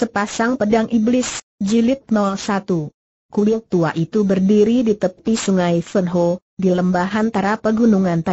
Sepasang Pedang Iblis, Jilid 01 Kuil tua itu berdiri di tepi sungai Fenho, di lembah antara pegunungan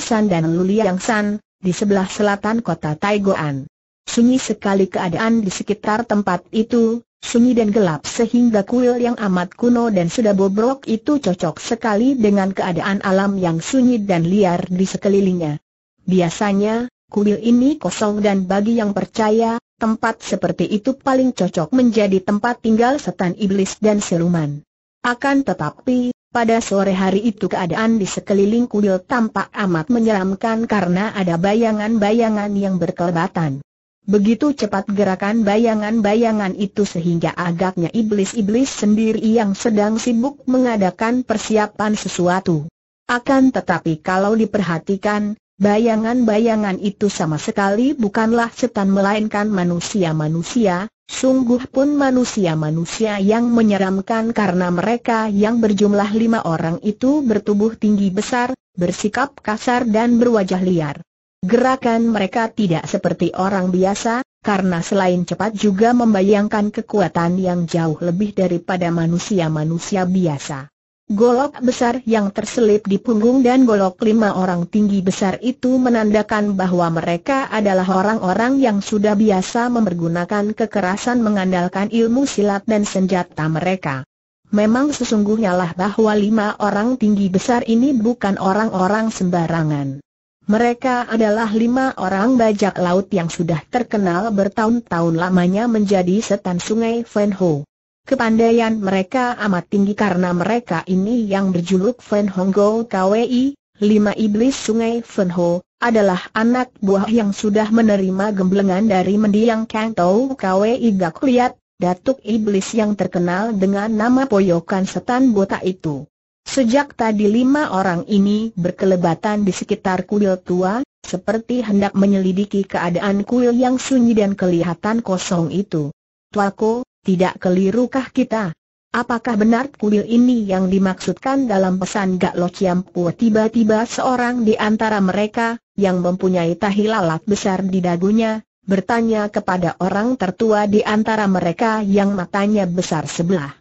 San dan San, di sebelah selatan kota Taigoan. Sunyi sekali keadaan di sekitar tempat itu, sunyi dan gelap sehingga kuil yang amat kuno dan sudah bobrok itu cocok sekali dengan keadaan alam yang sunyi dan liar di sekelilingnya. Biasanya, kuil ini kosong dan bagi yang percaya, tempat seperti itu paling cocok menjadi tempat tinggal setan iblis dan siluman. Akan tetapi, pada sore hari itu keadaan di sekeliling kuil tampak amat menyeramkan karena ada bayangan-bayangan yang berkelebatan. Begitu cepat gerakan bayangan-bayangan itu sehingga agaknya iblis-iblis sendiri yang sedang sibuk mengadakan persiapan sesuatu. Akan tetapi kalau diperhatikan, Bayangan-bayangan itu sama sekali bukanlah setan melainkan manusia-manusia, sungguh pun manusia-manusia yang menyeramkan karena mereka yang berjumlah lima orang itu bertubuh tinggi besar, bersikap kasar dan berwajah liar. Gerakan mereka tidak seperti orang biasa, karena selain cepat juga membayangkan kekuatan yang jauh lebih daripada manusia-manusia biasa. Golok besar yang terselip di punggung dan golok lima orang tinggi besar itu menandakan bahwa mereka adalah orang-orang yang sudah biasa mempergunakan kekerasan mengandalkan ilmu silat dan senjata mereka. Memang sesungguhnya lah bahwa lima orang tinggi besar ini bukan orang-orang sembarangan. Mereka adalah lima orang bajak laut yang sudah terkenal bertahun-tahun lamanya menjadi setan sungai Fenho. Kepandaian mereka amat tinggi karena mereka ini yang berjuluk Fen Honggo KWI, lima iblis sungai Fen Ho, adalah anak buah yang sudah menerima gemblengan dari mendiang Kang Tau KWI Gak Liat, datuk iblis yang terkenal dengan nama poyokan setan botak itu. Sejak tadi lima orang ini berkelebatan di sekitar kuil tua, seperti hendak menyelidiki keadaan kuil yang sunyi dan kelihatan kosong itu. Tuako, tidak kelirukah kita? Apakah benar kuil ini yang dimaksudkan dalam pesan Gak Lo Ciampu? Tiba-tiba seorang di antara mereka, yang mempunyai tahi lalat besar di dagunya, bertanya kepada orang tertua di antara mereka yang matanya besar sebelah.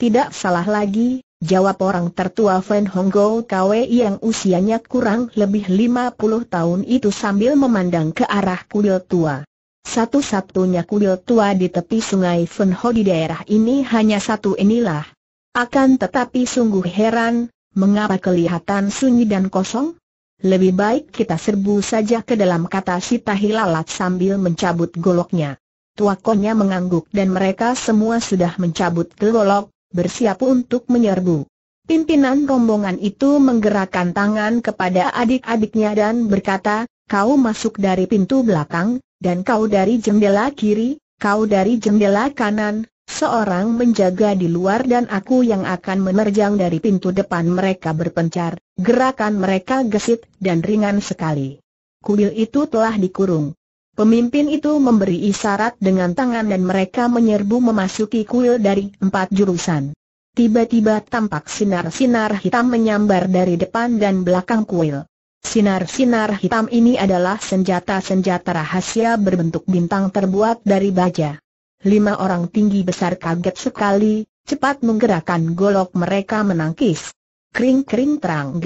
Tidak salah lagi, jawab orang tertua Fen Honggo Kwe yang usianya kurang lebih 50 tahun itu sambil memandang ke arah kuil tua. Satu-satunya kuil tua di tepi sungai Fenho di daerah ini hanya satu inilah. Akan tetapi sungguh heran, mengapa kelihatan sunyi dan kosong? Lebih baik kita serbu saja ke dalam kata si Tahilalat sambil mencabut goloknya. Tuakonya mengangguk dan mereka semua sudah mencabut golok, bersiap untuk menyerbu. Pimpinan rombongan itu menggerakkan tangan kepada adik-adiknya dan berkata, kau masuk dari pintu belakang, dan kau dari jendela kiri, kau dari jendela kanan, seorang menjaga di luar dan aku yang akan menerjang dari pintu depan mereka berpencar, gerakan mereka gesit dan ringan sekali. Kuil itu telah dikurung. Pemimpin itu memberi isyarat dengan tangan dan mereka menyerbu memasuki kuil dari empat jurusan. Tiba-tiba tampak sinar-sinar hitam menyambar dari depan dan belakang kuil. Sinar-sinar hitam ini adalah senjata-senjata rahasia berbentuk bintang terbuat dari baja. Lima orang tinggi besar kaget sekali, cepat menggerakkan golok mereka menangkis. Kring-kring terang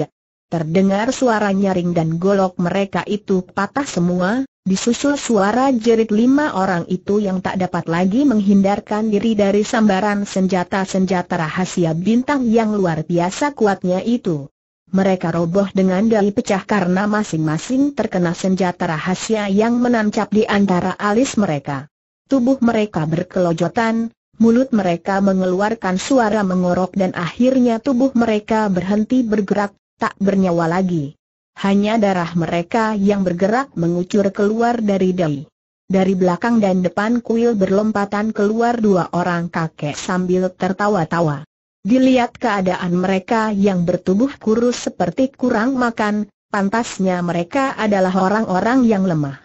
Terdengar suara nyaring dan golok mereka itu patah semua, disusul suara jerit lima orang itu yang tak dapat lagi menghindarkan diri dari sambaran senjata-senjata rahasia bintang yang luar biasa kuatnya itu. Mereka roboh dengan dai pecah karena masing-masing terkena senjata rahasia yang menancap di antara alis mereka. Tubuh mereka berkelojotan, mulut mereka mengeluarkan suara mengorok dan akhirnya tubuh mereka berhenti bergerak, tak bernyawa lagi. Hanya darah mereka yang bergerak mengucur keluar dari dai. Dari belakang dan depan kuil berlompatan keluar dua orang kakek sambil tertawa-tawa. Dilihat keadaan mereka yang bertubuh kurus seperti kurang makan, pantasnya mereka adalah orang-orang yang lemah.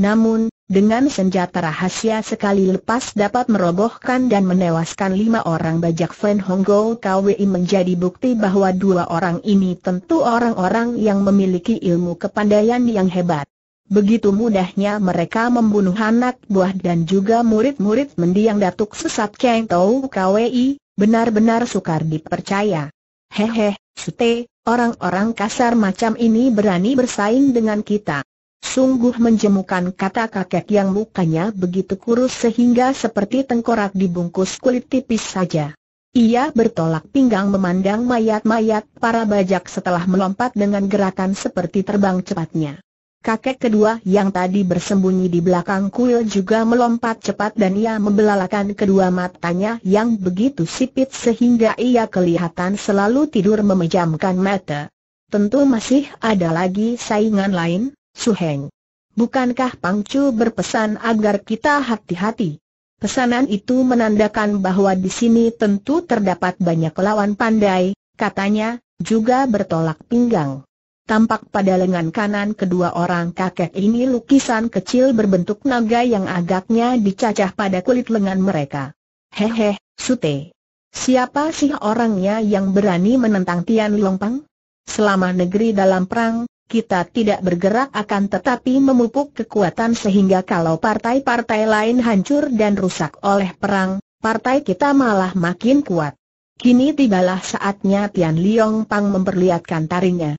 Namun, dengan senjata rahasia sekali lepas dapat merobohkan dan menewaskan lima orang bajak Fen Honggo KWI menjadi bukti bahwa dua orang ini tentu orang-orang yang memiliki ilmu kepandaian yang hebat. Begitu mudahnya mereka membunuh anak buah dan juga murid-murid mendiang datuk sesat Keng Tau KWI, Benar-benar sukar dipercaya. Hehe, Sute, orang-orang kasar macam ini berani bersaing dengan kita. Sungguh menjemukan kata kakek yang mukanya begitu kurus sehingga seperti tengkorak dibungkus kulit tipis saja. Ia bertolak pinggang memandang mayat-mayat para bajak setelah melompat dengan gerakan seperti terbang cepatnya. Kakek kedua yang tadi bersembunyi di belakang kuil juga melompat cepat dan ia membelalakan kedua matanya yang begitu sipit sehingga ia kelihatan selalu tidur memejamkan mata. Tentu masih ada lagi saingan lain, Suheng. Bukankah Pangcu berpesan agar kita hati-hati? Pesanan itu menandakan bahwa di sini tentu terdapat banyak lawan pandai, katanya, juga bertolak pinggang. Tampak pada lengan kanan kedua orang kakek ini lukisan kecil berbentuk naga yang agaknya dicacah pada kulit lengan mereka. Hehe, Sute. Siapa sih orangnya yang berani menentang Tian Longpang? Selama negeri dalam perang, kita tidak bergerak akan tetapi memupuk kekuatan sehingga kalau partai-partai lain hancur dan rusak oleh perang, partai kita malah makin kuat. Kini tibalah saatnya Tian Liong Pang memperlihatkan tarinya.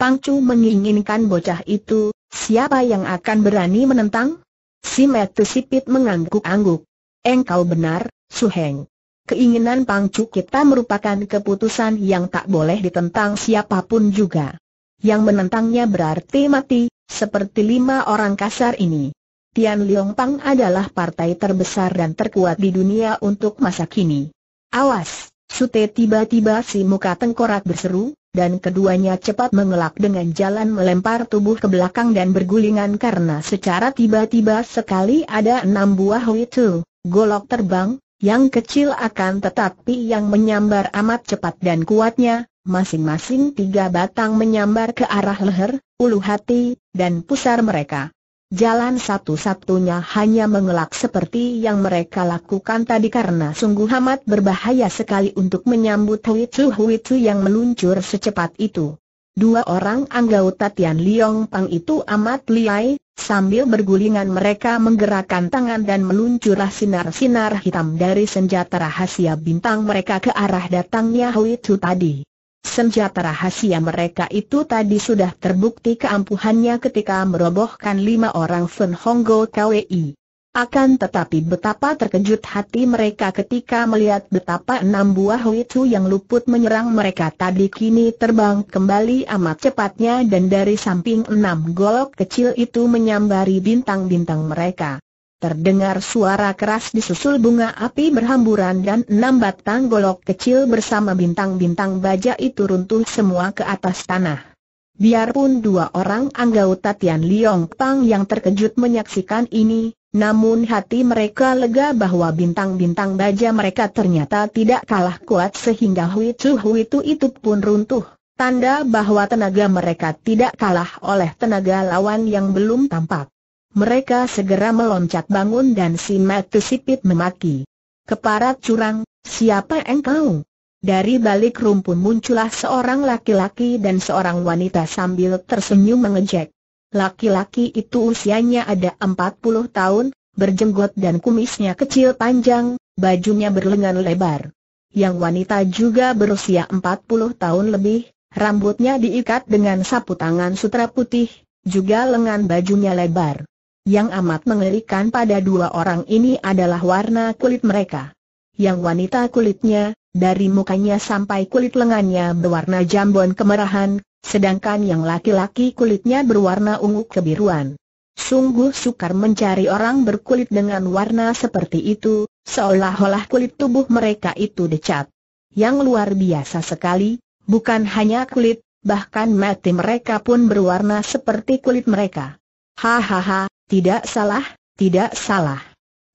Pangcu menginginkan bocah itu, siapa yang akan berani menentang? Si Metu Sipit mengangguk-angguk. Engkau benar, Su Heng. Keinginan Pangcu kita merupakan keputusan yang tak boleh ditentang siapapun juga. Yang menentangnya berarti mati, seperti lima orang kasar ini. Tian Liong Pang adalah partai terbesar dan terkuat di dunia untuk masa kini. Awas, Sute tiba-tiba si muka tengkorak berseru, dan keduanya cepat mengelak dengan jalan melempar tubuh ke belakang dan bergulingan karena secara tiba-tiba sekali ada enam buah witu, golok terbang, yang kecil akan tetapi yang menyambar amat cepat dan kuatnya, masing-masing tiga batang menyambar ke arah leher, ulu hati, dan pusar mereka. Jalan satu-satunya hanya mengelak seperti yang mereka lakukan tadi karena sungguh amat berbahaya sekali untuk menyambut huitu huitu yang meluncur secepat itu. Dua orang anggota Tian Liong Pang itu amat liai, sambil bergulingan mereka menggerakkan tangan dan meluncurlah sinar-sinar hitam dari senjata rahasia bintang mereka ke arah datangnya huitu tadi. Senjata rahasia mereka itu tadi sudah terbukti keampuhannya ketika merobohkan lima orang Sun Honggo KWI. Akan tetapi betapa terkejut hati mereka ketika melihat betapa enam buah Huitu yang luput menyerang mereka tadi kini terbang kembali amat cepatnya dan dari samping enam golok kecil itu menyambari bintang-bintang mereka. Terdengar suara keras disusul bunga api berhamburan dan enam batang golok kecil bersama bintang-bintang baja itu runtuh semua ke atas tanah. Biarpun dua orang anggota Tian Liong Pang yang terkejut menyaksikan ini, namun hati mereka lega bahwa bintang-bintang baja mereka ternyata tidak kalah kuat sehingga Hui Chu Hui Tu itu pun runtuh. Tanda bahwa tenaga mereka tidak kalah oleh tenaga lawan yang belum tampak. Mereka segera meloncat bangun dan si Matu Sipit memaki. Keparat curang, siapa engkau? Dari balik rumpun muncullah seorang laki-laki dan seorang wanita sambil tersenyum mengejek. Laki-laki itu usianya ada empat puluh tahun, berjenggot dan kumisnya kecil panjang, bajunya berlengan lebar. Yang wanita juga berusia empat puluh tahun lebih, rambutnya diikat dengan sapu tangan sutra putih, juga lengan bajunya lebar. Yang amat mengerikan pada dua orang ini adalah warna kulit mereka. Yang wanita kulitnya, dari mukanya sampai kulit lengannya berwarna jambon kemerahan, sedangkan yang laki-laki kulitnya berwarna ungu kebiruan. Sungguh sukar mencari orang berkulit dengan warna seperti itu, seolah-olah kulit tubuh mereka itu decat. Yang luar biasa sekali, bukan hanya kulit, bahkan mati mereka pun berwarna seperti kulit mereka. Hahaha, tidak salah, tidak salah.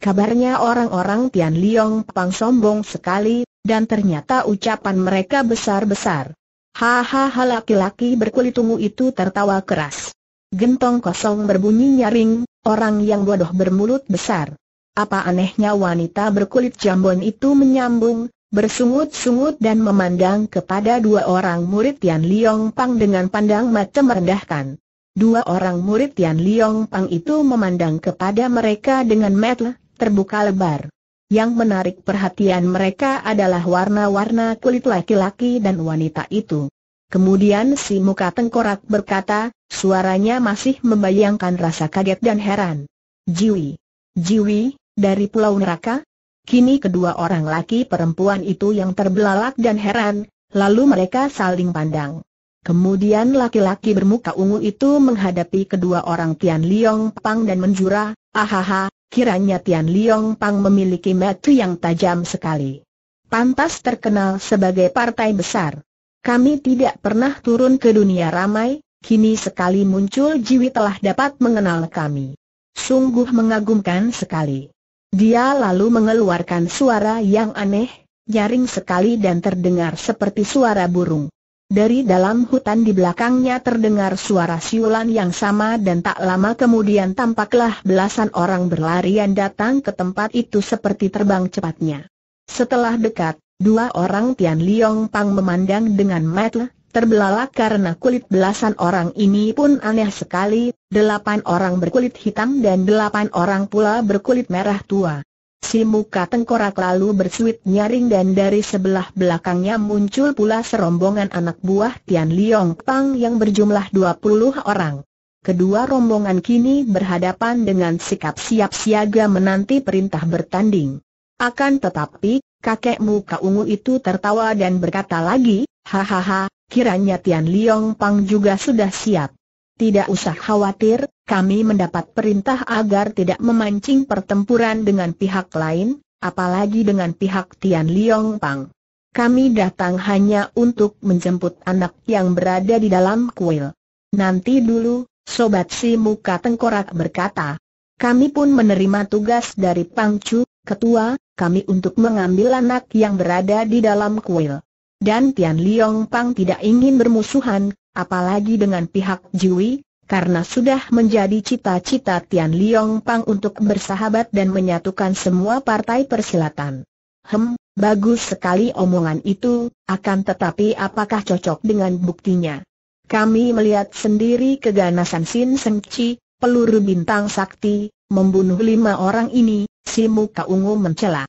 Kabarnya orang-orang Tian Liong Pang sombong sekali, dan ternyata ucapan mereka besar-besar. Hahaha laki-laki berkulit ungu itu tertawa keras. Gentong kosong berbunyi nyaring, orang yang bodoh bermulut besar. Apa anehnya wanita berkulit jambon itu menyambung, bersungut-sungut dan memandang kepada dua orang murid Tian Liong Pang dengan pandang macam merendahkan. Dua orang murid Tian Liong Pang itu memandang kepada mereka dengan mata terbuka lebar. Yang menarik perhatian mereka adalah warna-warna kulit laki-laki dan wanita itu. Kemudian si muka tengkorak berkata, suaranya masih membayangkan rasa kaget dan heran. Jiwi, Jiwi, dari Pulau Neraka? Kini kedua orang laki perempuan itu yang terbelalak dan heran, lalu mereka saling pandang. Kemudian laki-laki bermuka ungu itu menghadapi kedua orang Tian Liong Pang dan menjura, ahaha, kiranya Tian Liong Pang memiliki mata yang tajam sekali. Pantas terkenal sebagai partai besar. Kami tidak pernah turun ke dunia ramai, kini sekali muncul Jiwi telah dapat mengenal kami. Sungguh mengagumkan sekali. Dia lalu mengeluarkan suara yang aneh, nyaring sekali dan terdengar seperti suara burung. Dari dalam hutan di belakangnya terdengar suara siulan yang sama dan tak lama kemudian tampaklah belasan orang berlarian datang ke tempat itu seperti terbang cepatnya. Setelah dekat, dua orang Tian Liong Pang memandang dengan mata terbelalak karena kulit belasan orang ini pun aneh sekali, delapan orang berkulit hitam dan delapan orang pula berkulit merah tua. Si muka tengkorak lalu bersuit nyaring dan dari sebelah belakangnya muncul pula serombongan anak buah Tian Liong Pang yang berjumlah 20 orang. Kedua rombongan kini berhadapan dengan sikap siap siaga menanti perintah bertanding. Akan tetapi, kakek muka ungu itu tertawa dan berkata lagi, Hahaha, kiranya Tian Liong Pang juga sudah siap. Tidak usah khawatir, kami mendapat perintah agar tidak memancing pertempuran dengan pihak lain, apalagi dengan pihak Tian Liong Pang. Kami datang hanya untuk menjemput anak yang berada di dalam kuil. Nanti dulu, Sobat Si Muka Tengkorak berkata. Kami pun menerima tugas dari Pang Chu, ketua, kami untuk mengambil anak yang berada di dalam kuil. Dan Tian Liong Pang tidak ingin bermusuhan, apalagi dengan pihak Jui, karena sudah menjadi cita-cita Tian Liong Pang untuk bersahabat dan menyatukan semua partai persilatan. Hem, bagus sekali omongan itu, akan tetapi apakah cocok dengan buktinya? Kami melihat sendiri keganasan Sin Seng Chi, peluru bintang sakti, membunuh lima orang ini, si muka ungu mencela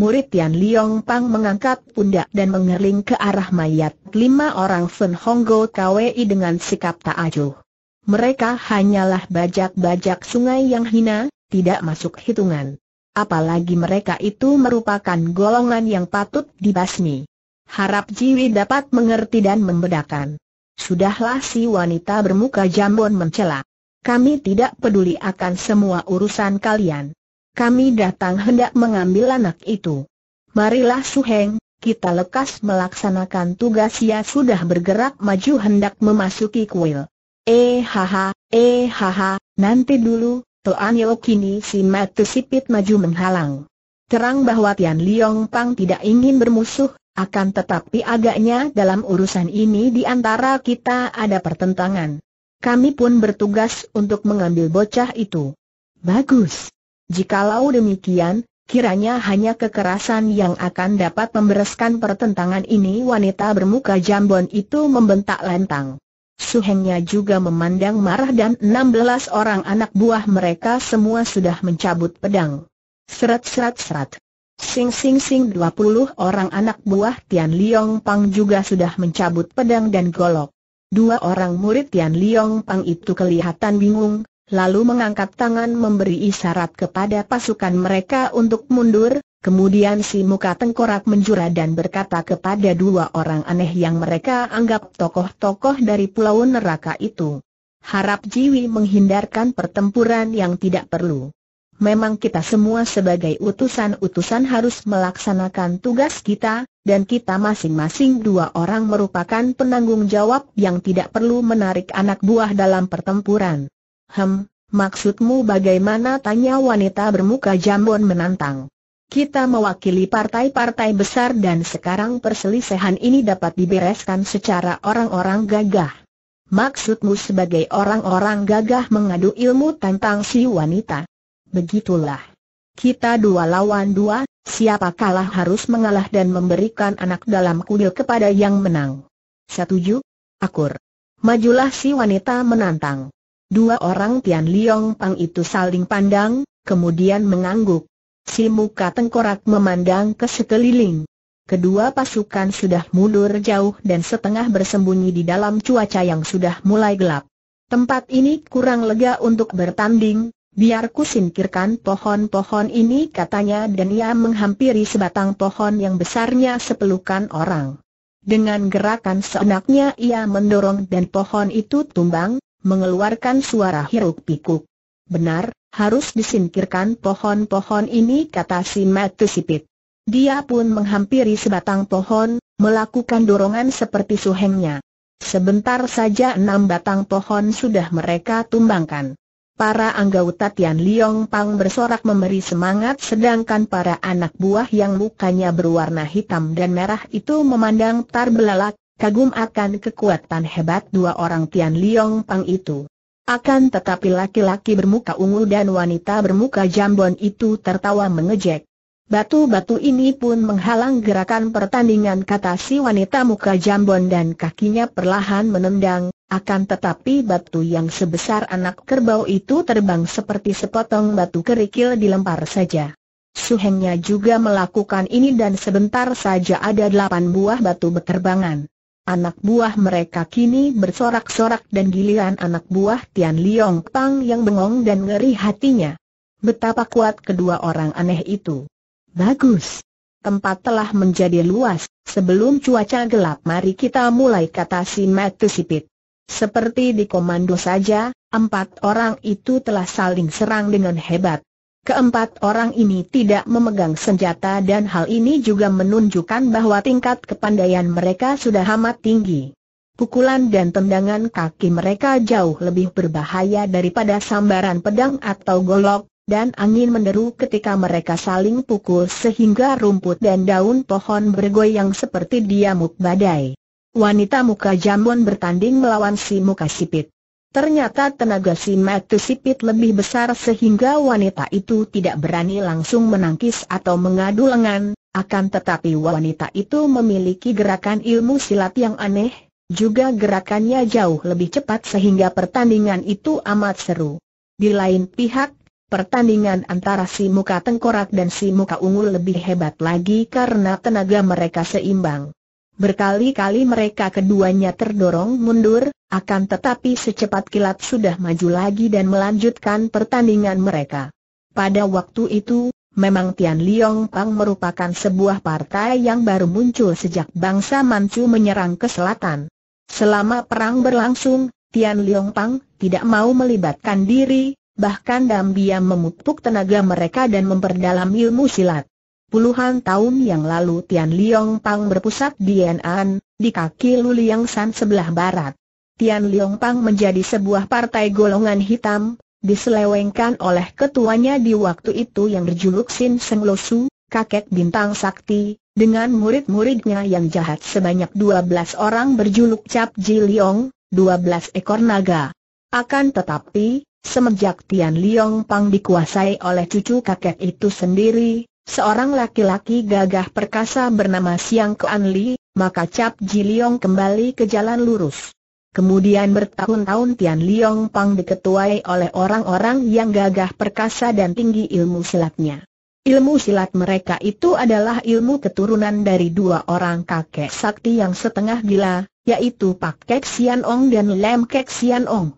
murid Tian Liong Pang mengangkat pundak dan mengerling ke arah mayat lima orang Fen Honggo KWI dengan sikap tak acuh. Mereka hanyalah bajak-bajak sungai yang hina, tidak masuk hitungan. Apalagi mereka itu merupakan golongan yang patut dibasmi. Harap Jiwi dapat mengerti dan membedakan. Sudahlah si wanita bermuka jambon mencela. Kami tidak peduli akan semua urusan kalian kami datang hendak mengambil anak itu. Marilah Suheng, kita lekas melaksanakan tugas ia sudah bergerak maju hendak memasuki kuil. Eh haha, eh haha, nanti dulu, Tuan Yeo kini si Matu sipit maju menghalang. Terang bahwa Tian Liong Pang tidak ingin bermusuh, akan tetapi agaknya dalam urusan ini di antara kita ada pertentangan. Kami pun bertugas untuk mengambil bocah itu. Bagus. Jikalau demikian, kiranya hanya kekerasan yang akan dapat membereskan pertentangan ini wanita bermuka jambon itu membentak lantang. Suhengnya juga memandang marah dan 16 orang anak buah mereka semua sudah mencabut pedang. Serat-serat-serat. Sing sing sing 20 orang anak buah Tian Liong Pang juga sudah mencabut pedang dan golok. Dua orang murid Tian Liong Pang itu kelihatan bingung, lalu mengangkat tangan memberi isyarat kepada pasukan mereka untuk mundur, kemudian si muka tengkorak menjura dan berkata kepada dua orang aneh yang mereka anggap tokoh-tokoh dari pulau neraka itu. Harap Jiwi menghindarkan pertempuran yang tidak perlu. Memang kita semua sebagai utusan-utusan harus melaksanakan tugas kita, dan kita masing-masing dua orang merupakan penanggung jawab yang tidak perlu menarik anak buah dalam pertempuran. Hem, maksudmu bagaimana tanya wanita bermuka jambon menantang. Kita mewakili partai-partai besar dan sekarang perselisihan ini dapat dibereskan secara orang-orang gagah. Maksudmu sebagai orang-orang gagah mengadu ilmu tentang si wanita. Begitulah. Kita dua lawan dua, siapa kalah harus mengalah dan memberikan anak dalam kuil kepada yang menang. Setuju? Akur. Majulah si wanita menantang. Dua orang Tian Liong Pang itu saling pandang, kemudian mengangguk. Si muka tengkorak memandang ke sekeliling. Kedua pasukan sudah mundur jauh dan setengah bersembunyi di dalam cuaca yang sudah mulai gelap. Tempat ini kurang lega untuk bertanding, Biar ku singkirkan pohon-pohon ini katanya dan ia menghampiri sebatang pohon yang besarnya sepelukan orang. Dengan gerakan seenaknya ia mendorong dan pohon itu tumbang, mengeluarkan suara hiruk pikuk. Benar, harus disingkirkan pohon-pohon ini kata si Matthew Sipit. Dia pun menghampiri sebatang pohon, melakukan dorongan seperti suhengnya. Sebentar saja enam batang pohon sudah mereka tumbangkan. Para anggota Tian Liong Pang bersorak memberi semangat sedangkan para anak buah yang mukanya berwarna hitam dan merah itu memandang tarbelalak kagum akan kekuatan hebat dua orang Tian Liong Pang itu. Akan tetapi laki-laki bermuka ungu dan wanita bermuka jambon itu tertawa mengejek. Batu-batu ini pun menghalang gerakan pertandingan kata si wanita muka jambon dan kakinya perlahan menendang, akan tetapi batu yang sebesar anak kerbau itu terbang seperti sepotong batu kerikil dilempar saja. Suhengnya juga melakukan ini dan sebentar saja ada delapan buah batu berterbangan. Anak buah mereka kini bersorak-sorak dan giliran anak buah Tian Liong Pang yang bengong dan ngeri hatinya. Betapa kuat kedua orang aneh itu. Bagus. Tempat telah menjadi luas, sebelum cuaca gelap mari kita mulai kata si Matu Sipit. Seperti di komando saja, empat orang itu telah saling serang dengan hebat. Keempat orang ini tidak memegang senjata dan hal ini juga menunjukkan bahwa tingkat kepandaian mereka sudah amat tinggi. Pukulan dan tendangan kaki mereka jauh lebih berbahaya daripada sambaran pedang atau golok, dan angin menderu ketika mereka saling pukul sehingga rumput dan daun pohon bergoyang seperti diamuk badai. Wanita muka jambon bertanding melawan si muka sipit. Ternyata tenaga si sipit lebih besar sehingga wanita itu tidak berani langsung menangkis atau mengadu lengan, akan tetapi wanita itu memiliki gerakan ilmu silat yang aneh, juga gerakannya jauh lebih cepat sehingga pertandingan itu amat seru. Di lain pihak, pertandingan antara si muka tengkorak dan si muka ungu lebih hebat lagi karena tenaga mereka seimbang. Berkali-kali mereka keduanya terdorong mundur, akan tetapi secepat kilat sudah maju lagi dan melanjutkan pertandingan mereka. Pada waktu itu, memang Tian Liong Pang merupakan sebuah partai yang baru muncul sejak bangsa Manchu menyerang ke selatan. Selama perang berlangsung, Tian Liong Pang tidak mau melibatkan diri, bahkan diam-diam memupuk tenaga mereka dan memperdalam ilmu silat. Puluhan tahun yang lalu Tian Liong Pang berpusat di Yan'an, di kaki Luliang San sebelah barat. Tian Liong Pang menjadi sebuah partai golongan hitam, diselewengkan oleh ketuanya di waktu itu yang berjuluk Sin Seng Losu, kakek bintang sakti, dengan murid-muridnya yang jahat sebanyak 12 orang berjuluk Cap Ji Liong, 12 ekor naga. Akan tetapi, semenjak Tian Liong Pang dikuasai oleh cucu kakek itu sendiri, seorang laki-laki gagah perkasa bernama Siang Kuan Li, maka Cap Ji Liong kembali ke jalan lurus. Kemudian bertahun-tahun Tian Liong Pang diketuai oleh orang-orang yang gagah perkasa dan tinggi ilmu silatnya. Ilmu silat mereka itu adalah ilmu keturunan dari dua orang kakek sakti yang setengah gila, yaitu Pak Kek Sian Ong dan Lem Kek Sian Ong.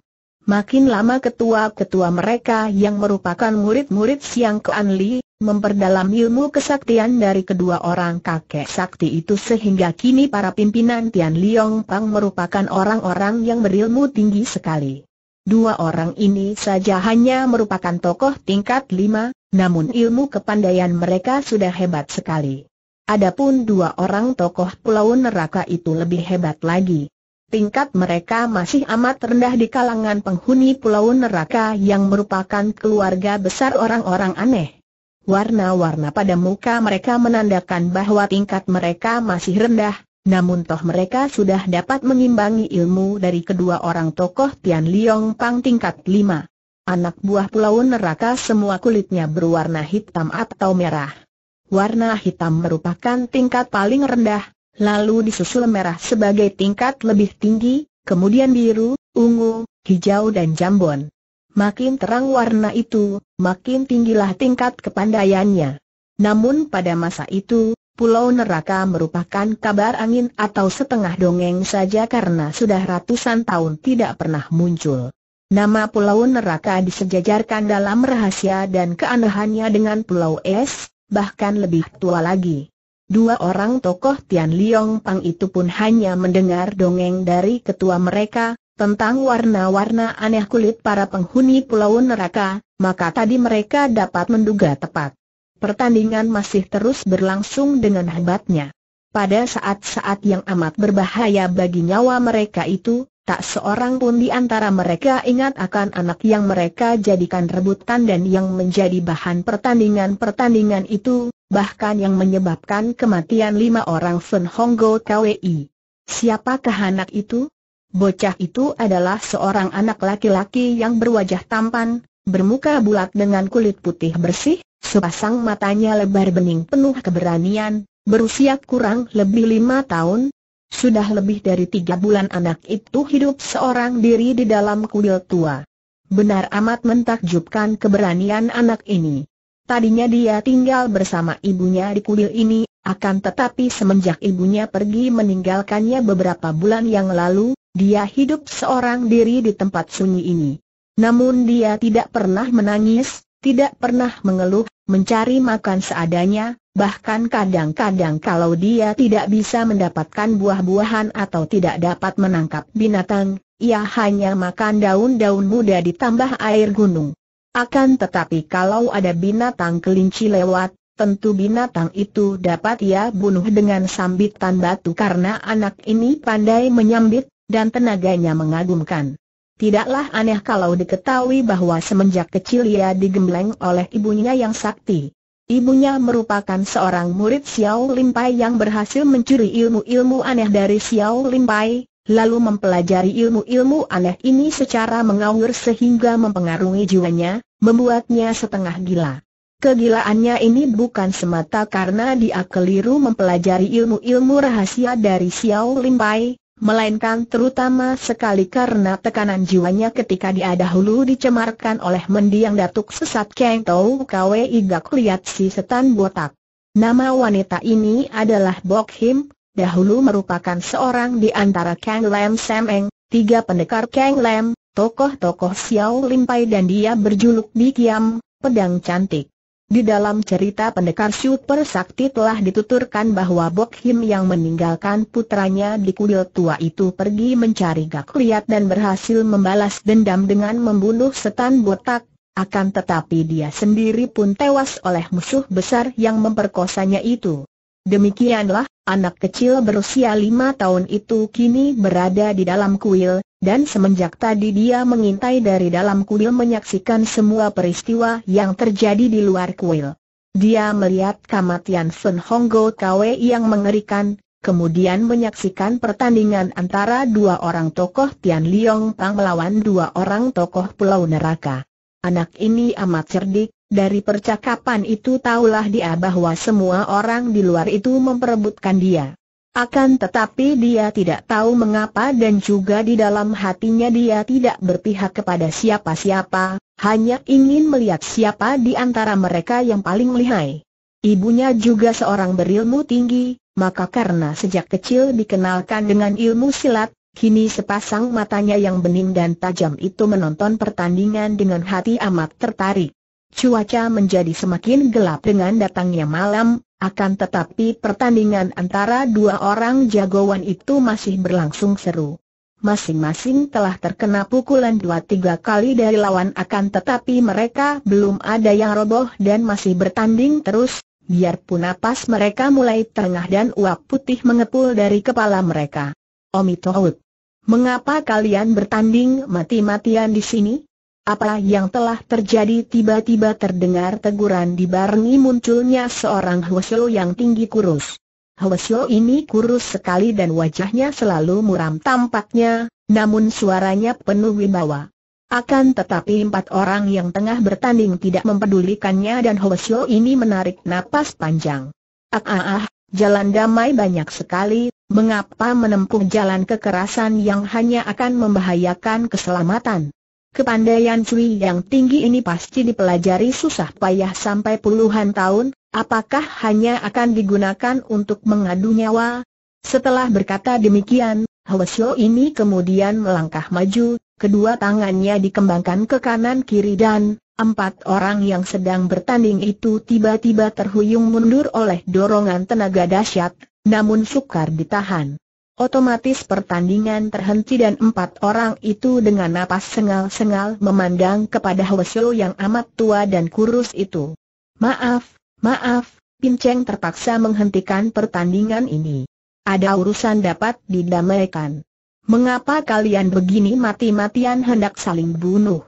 Makin lama ketua-ketua mereka yang merupakan murid-murid Siang Kuan Li memperdalam ilmu kesaktian dari kedua orang kakek sakti itu sehingga kini para pimpinan Tian Liong Pang merupakan orang-orang yang berilmu tinggi sekali. Dua orang ini saja hanya merupakan tokoh tingkat lima, namun ilmu kepandaian mereka sudah hebat sekali. Adapun dua orang tokoh pulau neraka itu lebih hebat lagi. Tingkat mereka masih amat rendah di kalangan penghuni pulau neraka yang merupakan keluarga besar orang-orang aneh. Warna-warna pada muka mereka menandakan bahwa tingkat mereka masih rendah, namun toh mereka sudah dapat mengimbangi ilmu dari kedua orang tokoh Tian Liong Pang tingkat 5. Anak buah pulau neraka semua kulitnya berwarna hitam atau merah. Warna hitam merupakan tingkat paling rendah, lalu disusul merah sebagai tingkat lebih tinggi, kemudian biru, ungu, hijau dan jambon. Makin terang warna itu, makin tinggilah tingkat kepandaiannya. Namun pada masa itu, Pulau Neraka merupakan kabar angin atau setengah dongeng saja karena sudah ratusan tahun tidak pernah muncul. Nama Pulau Neraka disejajarkan dalam rahasia dan keanehannya dengan Pulau Es, bahkan lebih tua lagi. Dua orang tokoh Tian Liong Pang itu pun hanya mendengar dongeng dari ketua mereka, tentang warna-warna aneh kulit para penghuni pulau neraka, maka tadi mereka dapat menduga tepat. Pertandingan masih terus berlangsung dengan hebatnya. Pada saat-saat yang amat berbahaya bagi nyawa mereka itu, tak seorang pun di antara mereka ingat akan anak yang mereka jadikan rebutan dan yang menjadi bahan pertandingan-pertandingan itu, bahkan yang menyebabkan kematian lima orang Sun Honggo KWI. Siapakah anak itu? Bocah itu adalah seorang anak laki-laki yang berwajah tampan, bermuka bulat dengan kulit putih bersih, sepasang matanya lebar bening penuh keberanian, berusia kurang lebih lima tahun. Sudah lebih dari tiga bulan anak itu hidup seorang diri di dalam kuil tua. Benar amat mentakjubkan keberanian anak ini. Tadinya dia tinggal bersama ibunya di kuil ini, akan tetapi semenjak ibunya pergi meninggalkannya beberapa bulan yang lalu, dia hidup seorang diri di tempat sunyi ini. Namun dia tidak pernah menangis, tidak pernah mengeluh, mencari makan seadanya, bahkan kadang-kadang kalau dia tidak bisa mendapatkan buah-buahan atau tidak dapat menangkap binatang, ia hanya makan daun-daun muda ditambah air gunung. Akan tetapi kalau ada binatang kelinci lewat, tentu binatang itu dapat ia bunuh dengan sambitan batu karena anak ini pandai menyambit, dan tenaganya mengagumkan. Tidaklah aneh kalau diketahui bahwa semenjak kecil ia digembleng oleh ibunya yang sakti. Ibunya merupakan seorang murid Xiao Limpai yang berhasil mencuri ilmu-ilmu aneh dari Xiao Limpai, lalu mempelajari ilmu-ilmu aneh ini secara mengawur sehingga mempengaruhi jiwanya, membuatnya setengah gila. Kegilaannya ini bukan semata karena dia keliru mempelajari ilmu-ilmu rahasia dari Xiao Limpai, melainkan terutama sekali karena tekanan jiwanya ketika dia dahulu dicemarkan oleh mendiang datuk sesat Kang Tau Kwe Iga Liat si setan botak. Nama wanita ini adalah Bok Him, dahulu merupakan seorang di antara Kang Lam eng, tiga pendekar Kang Lam, tokoh-tokoh Xiao Limpai dan dia berjuluk Bikiam, pedang cantik. Di dalam cerita pendekar super sakti telah dituturkan bahwa Bok Him yang meninggalkan putranya di kuil tua itu pergi mencari Gak Liat dan berhasil membalas dendam dengan membunuh setan botak, akan tetapi dia sendiri pun tewas oleh musuh besar yang memperkosanya itu. Demikianlah, anak kecil berusia lima tahun itu kini berada di dalam kuil, dan semenjak tadi dia mengintai dari dalam kuil menyaksikan semua peristiwa yang terjadi di luar kuil. Dia melihat kematian Sun Honggo Kwe yang mengerikan, kemudian menyaksikan pertandingan antara dua orang tokoh Tian Liong Pang melawan dua orang tokoh Pulau Neraka. Anak ini amat cerdik, dari percakapan itu taulah dia bahwa semua orang di luar itu memperebutkan dia. Akan tetapi dia tidak tahu mengapa dan juga di dalam hatinya dia tidak berpihak kepada siapa-siapa, hanya ingin melihat siapa di antara mereka yang paling lihai. Ibunya juga seorang berilmu tinggi, maka karena sejak kecil dikenalkan dengan ilmu silat, kini sepasang matanya yang bening dan tajam itu menonton pertandingan dengan hati amat tertarik. Cuaca menjadi semakin gelap dengan datangnya malam, akan tetapi pertandingan antara dua orang jagoan itu masih berlangsung seru. Masing-masing telah terkena pukulan dua tiga kali dari lawan akan tetapi mereka belum ada yang roboh dan masih bertanding terus, biarpun napas mereka mulai terengah dan uap putih mengepul dari kepala mereka. Omitohut. mengapa kalian bertanding mati-matian di sini? Apa yang telah terjadi tiba-tiba terdengar teguran di barengi munculnya seorang Hwasyo yang tinggi kurus. Hwasyo ini kurus sekali dan wajahnya selalu muram tampaknya, namun suaranya penuh wibawa. Akan tetapi empat orang yang tengah bertanding tidak mempedulikannya dan Hwasyo ini menarik napas panjang. Ah ah ah, jalan damai banyak sekali, mengapa menempuh jalan kekerasan yang hanya akan membahayakan keselamatan? Kepandaian Cui yang tinggi ini pasti dipelajari susah payah sampai puluhan tahun, apakah hanya akan digunakan untuk mengadu nyawa? Setelah berkata demikian, Hwasyo ini kemudian melangkah maju, kedua tangannya dikembangkan ke kanan kiri dan empat orang yang sedang bertanding itu tiba-tiba terhuyung mundur oleh dorongan tenaga dahsyat, namun sukar ditahan. Otomatis pertandingan terhenti dan empat orang itu dengan napas sengal-sengal memandang kepada Hwasyo yang amat tua dan kurus itu. Maaf, maaf, Pinceng terpaksa menghentikan pertandingan ini. Ada urusan dapat didamaikan. Mengapa kalian begini mati-matian hendak saling bunuh?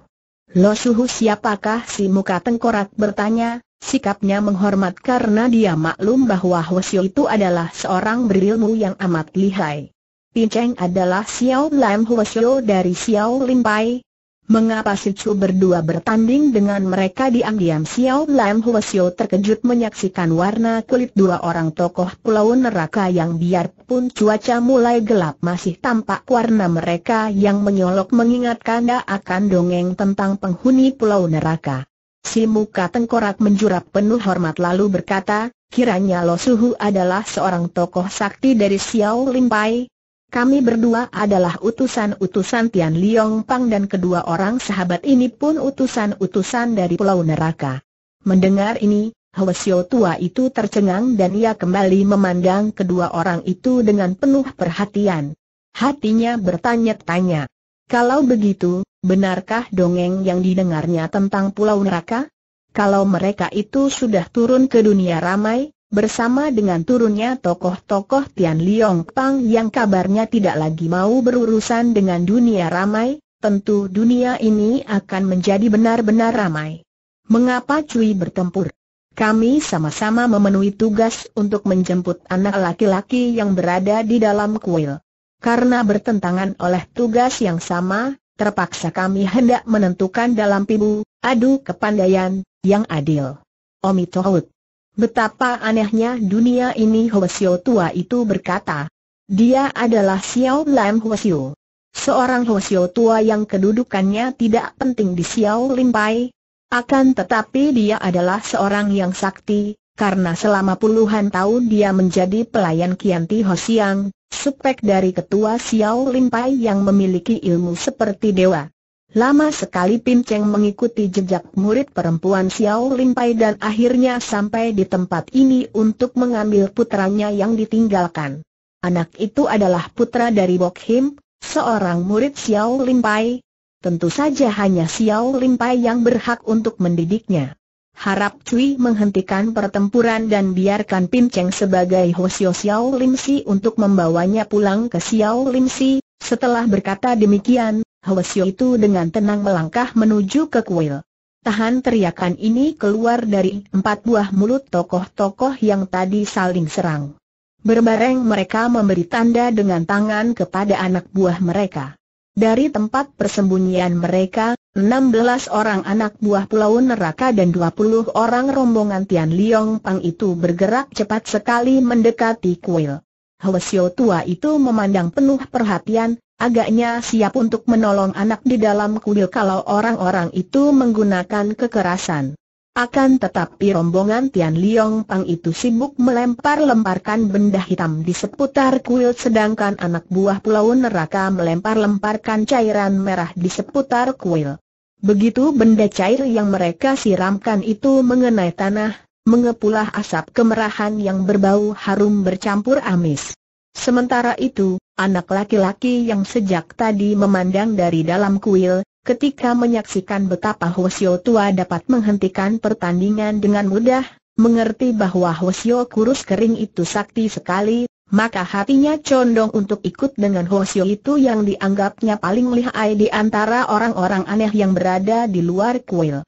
Lo Suhu siapakah si muka tengkorak bertanya, sikapnya menghormat karena dia maklum bahwa Hwasyo itu adalah seorang berilmu yang amat lihai. Pinceng adalah Xiao Lam Hwasyo dari Xiao Limpai, Mengapa si Chu berdua bertanding dengan mereka diam-diam Xiao Lam Xiao terkejut menyaksikan warna kulit dua orang tokoh pulau neraka yang biarpun cuaca mulai gelap masih tampak warna mereka yang menyolok mengingatkan dia akan dongeng tentang penghuni pulau neraka. Si muka tengkorak menjurap penuh hormat lalu berkata, kiranya Lo Suhu adalah seorang tokoh sakti dari Xiao Lim Pai. Kami berdua adalah utusan-utusan Tian Liong Pang dan kedua orang sahabat ini pun utusan-utusan dari Pulau Neraka. Mendengar ini, Hwasyo tua itu tercengang dan ia kembali memandang kedua orang itu dengan penuh perhatian. Hatinya bertanya-tanya. Kalau begitu, benarkah dongeng yang didengarnya tentang Pulau Neraka? Kalau mereka itu sudah turun ke dunia ramai, bersama dengan turunnya tokoh-tokoh Tian Liong Pang yang kabarnya tidak lagi mau berurusan dengan dunia ramai, tentu dunia ini akan menjadi benar-benar ramai. Mengapa Cui bertempur? Kami sama-sama memenuhi tugas untuk menjemput anak laki-laki yang berada di dalam kuil. Karena bertentangan oleh tugas yang sama, terpaksa kami hendak menentukan dalam pibu, adu kepandaian, yang adil. Omitohut. Betapa anehnya dunia ini Hwasyo tua itu berkata. Dia adalah Xiao Lam Hwasyo. Seorang Hwasyo tua yang kedudukannya tidak penting di Xiao Limpai. Akan tetapi dia adalah seorang yang sakti, karena selama puluhan tahun dia menjadi pelayan Kianti Hosiang, supek dari ketua Xiao Limpai yang memiliki ilmu seperti dewa. Lama sekali Pinceng mengikuti jejak murid perempuan Xiao Limpai dan akhirnya sampai di tempat ini untuk mengambil putranya yang ditinggalkan. Anak itu adalah putra dari Bok Him, seorang murid Xiao Limpai. Tentu saja hanya Xiao Limpai yang berhak untuk mendidiknya. Harap Cui menghentikan pertempuran dan biarkan Pin Cheng sebagai Hosio Xiao Lim Si untuk membawanya pulang ke Xiao Lim Si. Setelah berkata demikian, Hwasyo itu dengan tenang melangkah menuju ke kuil. Tahan teriakan ini keluar dari empat buah mulut tokoh-tokoh yang tadi saling serang. Berbareng mereka memberi tanda dengan tangan kepada anak buah mereka. Dari tempat persembunyian mereka, 16 orang anak buah Pulau Neraka dan 20 orang rombongan Tian Liong Pang itu bergerak cepat sekali mendekati kuil. Hwasyo tua itu memandang penuh perhatian, Agaknya siap untuk menolong anak di dalam kuil kalau orang-orang itu menggunakan kekerasan. Akan tetapi rombongan Tian Liong Pang itu sibuk melempar-lemparkan benda hitam di seputar kuil sedangkan anak buah pulau neraka melempar-lemparkan cairan merah di seputar kuil. Begitu benda cair yang mereka siramkan itu mengenai tanah, mengepulah asap kemerahan yang berbau harum bercampur amis. Sementara itu, anak laki-laki yang sejak tadi memandang dari dalam kuil, ketika menyaksikan betapa Hosio tua dapat menghentikan pertandingan dengan mudah, mengerti bahwa Hosio kurus kering itu sakti sekali, maka hatinya condong untuk ikut dengan Hosio itu yang dianggapnya paling lihai di antara orang-orang aneh yang berada di luar kuil.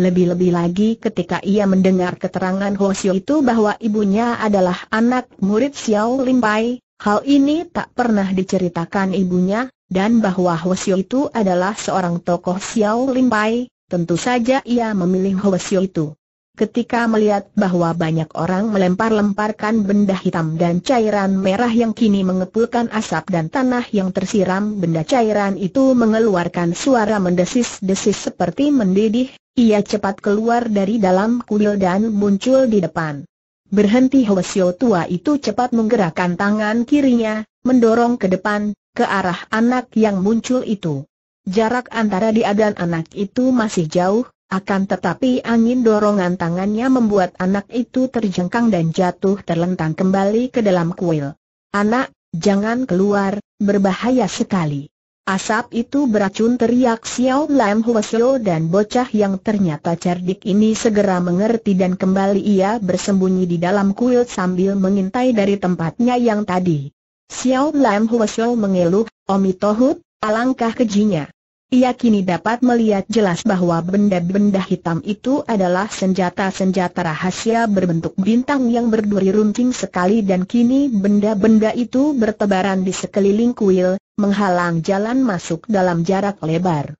Lebih-lebih lagi ketika ia mendengar keterangan Hosio itu bahwa ibunya adalah anak murid Xiao Limpai, Hal ini tak pernah diceritakan ibunya, dan bahwa Hwasyo itu adalah seorang tokoh Xiao Limpai, tentu saja ia memilih Hwasyo itu. Ketika melihat bahwa banyak orang melempar-lemparkan benda hitam dan cairan merah yang kini mengepulkan asap dan tanah yang tersiram benda cairan itu mengeluarkan suara mendesis-desis seperti mendidih, ia cepat keluar dari dalam kuil dan muncul di depan. Berhenti Hwasyo tua itu cepat menggerakkan tangan kirinya, mendorong ke depan, ke arah anak yang muncul itu. Jarak antara dia dan anak itu masih jauh, akan tetapi angin dorongan tangannya membuat anak itu terjengkang dan jatuh terlentang kembali ke dalam kuil. Anak, jangan keluar, berbahaya sekali. Asap itu beracun teriak Xiao Lam Huasio dan bocah yang ternyata cerdik ini segera mengerti dan kembali ia bersembunyi di dalam kuil sambil mengintai dari tempatnya yang tadi. Xiao Lam Huasio mengeluh, Omi Tohut, alangkah kejinya. Ia kini dapat melihat jelas bahwa benda-benda hitam itu adalah senjata-senjata rahasia berbentuk bintang yang berduri runcing sekali dan kini benda-benda itu bertebaran di sekeliling kuil menghalang jalan masuk dalam jarak lebar.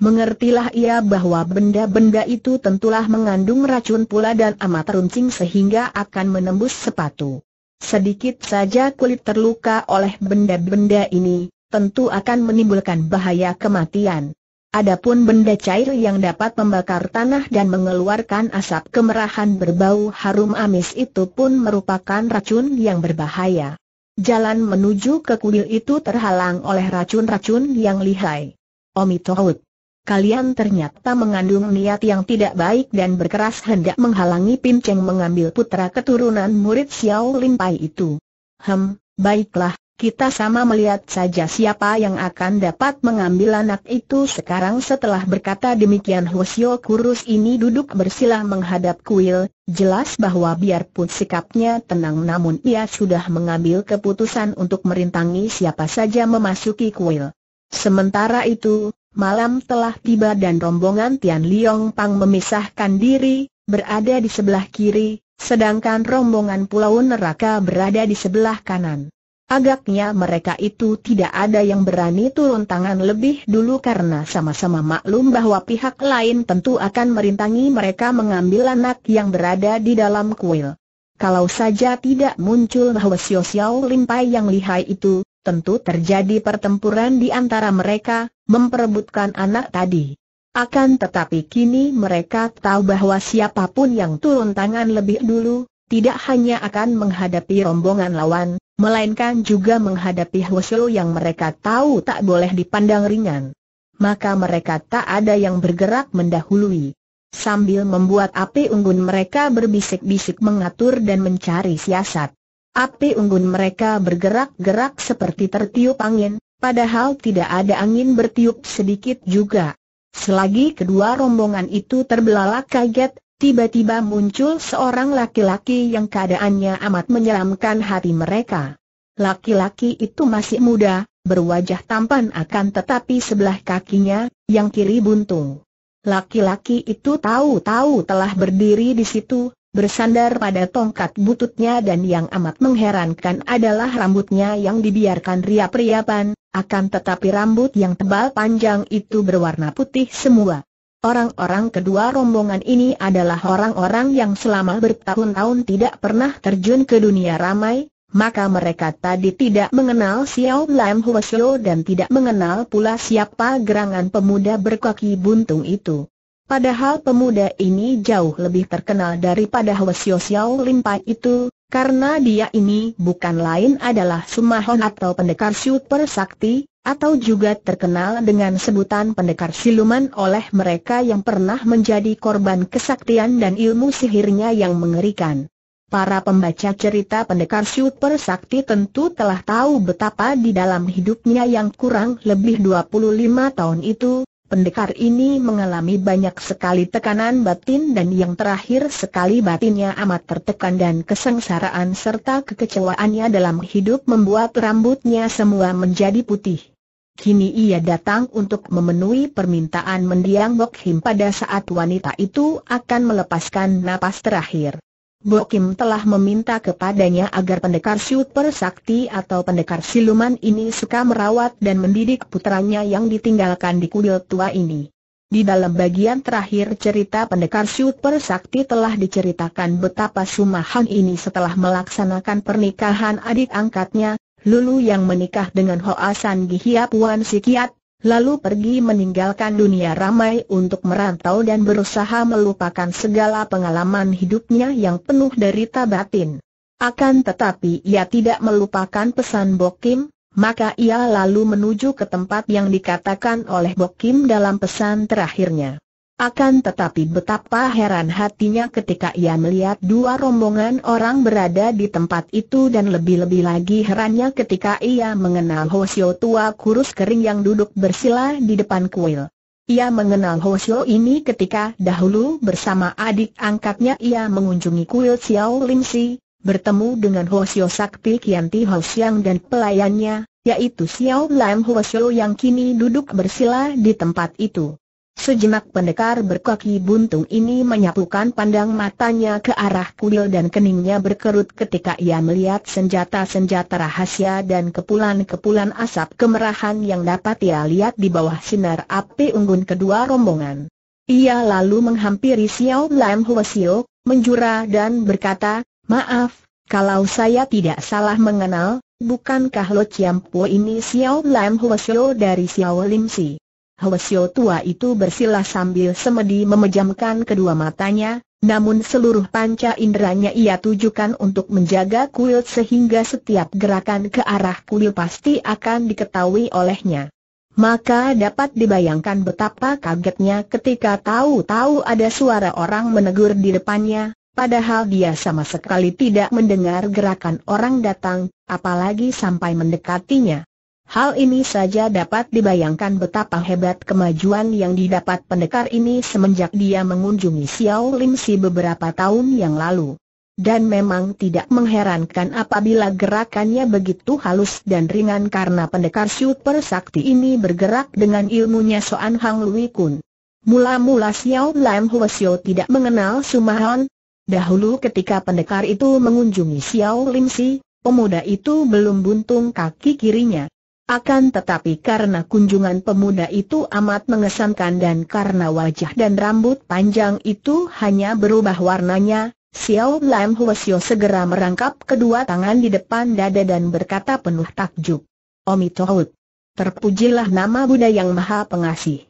Mengertilah ia bahwa benda-benda itu tentulah mengandung racun pula dan amat runcing sehingga akan menembus sepatu. Sedikit saja kulit terluka oleh benda-benda ini, tentu akan menimbulkan bahaya kematian. Adapun benda cair yang dapat membakar tanah dan mengeluarkan asap kemerahan berbau harum amis itu pun merupakan racun yang berbahaya. Jalan menuju ke kuil itu terhalang oleh racun-racun yang lihai. Omi Tohut. Kalian ternyata mengandung niat yang tidak baik dan berkeras hendak menghalangi Pinceng mengambil putra keturunan murid Xiao Pai itu. Hem, baiklah, kita sama melihat saja siapa yang akan dapat mengambil anak itu sekarang setelah berkata demikian Hosio kurus ini duduk bersila menghadap kuil, jelas bahwa biarpun sikapnya tenang namun ia sudah mengambil keputusan untuk merintangi siapa saja memasuki kuil. Sementara itu, malam telah tiba dan rombongan Tian Liong Pang memisahkan diri, berada di sebelah kiri, sedangkan rombongan Pulau Neraka berada di sebelah kanan. Agaknya mereka itu tidak ada yang berani turun tangan lebih dulu karena sama-sama maklum bahwa pihak lain tentu akan merintangi mereka mengambil anak yang berada di dalam kuil. Kalau saja tidak muncul bahwa Xiao Xiao Limpai yang lihai itu, tentu terjadi pertempuran di antara mereka, memperebutkan anak tadi. Akan tetapi kini mereka tahu bahwa siapapun yang turun tangan lebih dulu, tidak hanya akan menghadapi rombongan lawan, melainkan juga menghadapi Hwasyo yang mereka tahu tak boleh dipandang ringan. Maka mereka tak ada yang bergerak mendahului. Sambil membuat api unggun mereka berbisik-bisik mengatur dan mencari siasat. Api unggun mereka bergerak-gerak seperti tertiup angin, padahal tidak ada angin bertiup sedikit juga. Selagi kedua rombongan itu terbelalak kaget, Tiba-tiba muncul seorang laki-laki yang keadaannya amat menyeramkan hati mereka. Laki-laki itu masih muda, berwajah tampan akan tetapi sebelah kakinya, yang kiri buntung. Laki-laki itu tahu-tahu telah berdiri di situ, bersandar pada tongkat bututnya dan yang amat mengherankan adalah rambutnya yang dibiarkan riap-riapan, akan tetapi rambut yang tebal panjang itu berwarna putih semua. Orang-orang kedua rombongan ini adalah orang-orang yang selama bertahun-tahun tidak pernah terjun ke dunia ramai, maka mereka tadi tidak mengenal Xiao Lam Huasyo dan tidak mengenal pula siapa gerangan pemuda berkaki buntung itu. Padahal pemuda ini jauh lebih terkenal daripada Huo Xiao Lim Pai itu, karena dia ini bukan lain adalah Sumahon atau pendekar super sakti, atau juga terkenal dengan sebutan pendekar siluman oleh mereka yang pernah menjadi korban kesaktian dan ilmu sihirnya yang mengerikan. Para pembaca cerita pendekar super sakti tentu telah tahu betapa di dalam hidupnya yang kurang lebih 25 tahun itu, Pendekar ini mengalami banyak sekali tekanan batin dan yang terakhir sekali batinnya amat tertekan dan kesengsaraan serta kekecewaannya dalam hidup membuat rambutnya semua menjadi putih. Kini ia datang untuk memenuhi permintaan mendiang Bok Him pada saat wanita itu akan melepaskan napas terakhir. Bo Kim telah meminta kepadanya agar pendekar super sakti atau pendekar siluman ini suka merawat dan mendidik putranya yang ditinggalkan di kuil tua ini. Di dalam bagian terakhir cerita pendekar super sakti telah diceritakan betapa Sumahan ini setelah melaksanakan pernikahan adik angkatnya, Lulu yang menikah dengan Hoa San Puan Sikiat, lalu pergi meninggalkan dunia ramai untuk merantau dan berusaha melupakan segala pengalaman hidupnya yang penuh derita batin. Akan tetapi ia tidak melupakan pesan Bokim, maka ia lalu menuju ke tempat yang dikatakan oleh Bokim dalam pesan terakhirnya. Akan tetapi betapa heran hatinya ketika ia melihat dua rombongan orang berada di tempat itu dan lebih-lebih lagi herannya ketika ia mengenal Hosio tua kurus kering yang duduk bersila di depan kuil. Ia mengenal Hosio ini ketika dahulu bersama adik angkatnya ia mengunjungi kuil Xiao Si, bertemu dengan Hosio Sakti Kianti Hosiang dan pelayannya, yaitu Xiao Lam Hosio yang kini duduk bersila di tempat itu. Sejenak pendekar berkaki buntung ini menyapukan pandang matanya ke arah kuil dan keningnya berkerut ketika ia melihat senjata-senjata rahasia dan kepulan-kepulan asap kemerahan yang dapat ia lihat di bawah sinar api unggun kedua rombongan. Ia lalu menghampiri Xiao Lam Huasio, menjura dan berkata, Maaf, kalau saya tidak salah mengenal, bukankah Lo Po ini Xiao Lam Huasio dari Xiao Lim Si? Hwasyo tua itu bersila sambil semedi memejamkan kedua matanya, namun seluruh panca inderanya ia tujukan untuk menjaga kuil sehingga setiap gerakan ke arah kuil pasti akan diketahui olehnya. Maka dapat dibayangkan betapa kagetnya ketika tahu-tahu ada suara orang menegur di depannya, padahal dia sama sekali tidak mendengar gerakan orang datang, apalagi sampai mendekatinya. Hal ini saja dapat dibayangkan betapa hebat kemajuan yang didapat pendekar ini semenjak dia mengunjungi Xiao Lim Si beberapa tahun yang lalu. Dan memang tidak mengherankan apabila gerakannya begitu halus dan ringan karena pendekar super sakti ini bergerak dengan ilmunya Soan Hang Lui Kun. Mula-mula Xiao Lam Xiao tidak mengenal sumahan. Dahulu ketika pendekar itu mengunjungi Xiao Lim Si, pemuda itu belum buntung kaki kirinya. Akan tetapi karena kunjungan pemuda itu amat mengesankan dan karena wajah dan rambut panjang itu hanya berubah warnanya, Xiao Lam Huasio segera merangkap kedua tangan di depan dada dan berkata penuh takjub. Tohut, Terpujilah nama Buddha yang maha pengasih.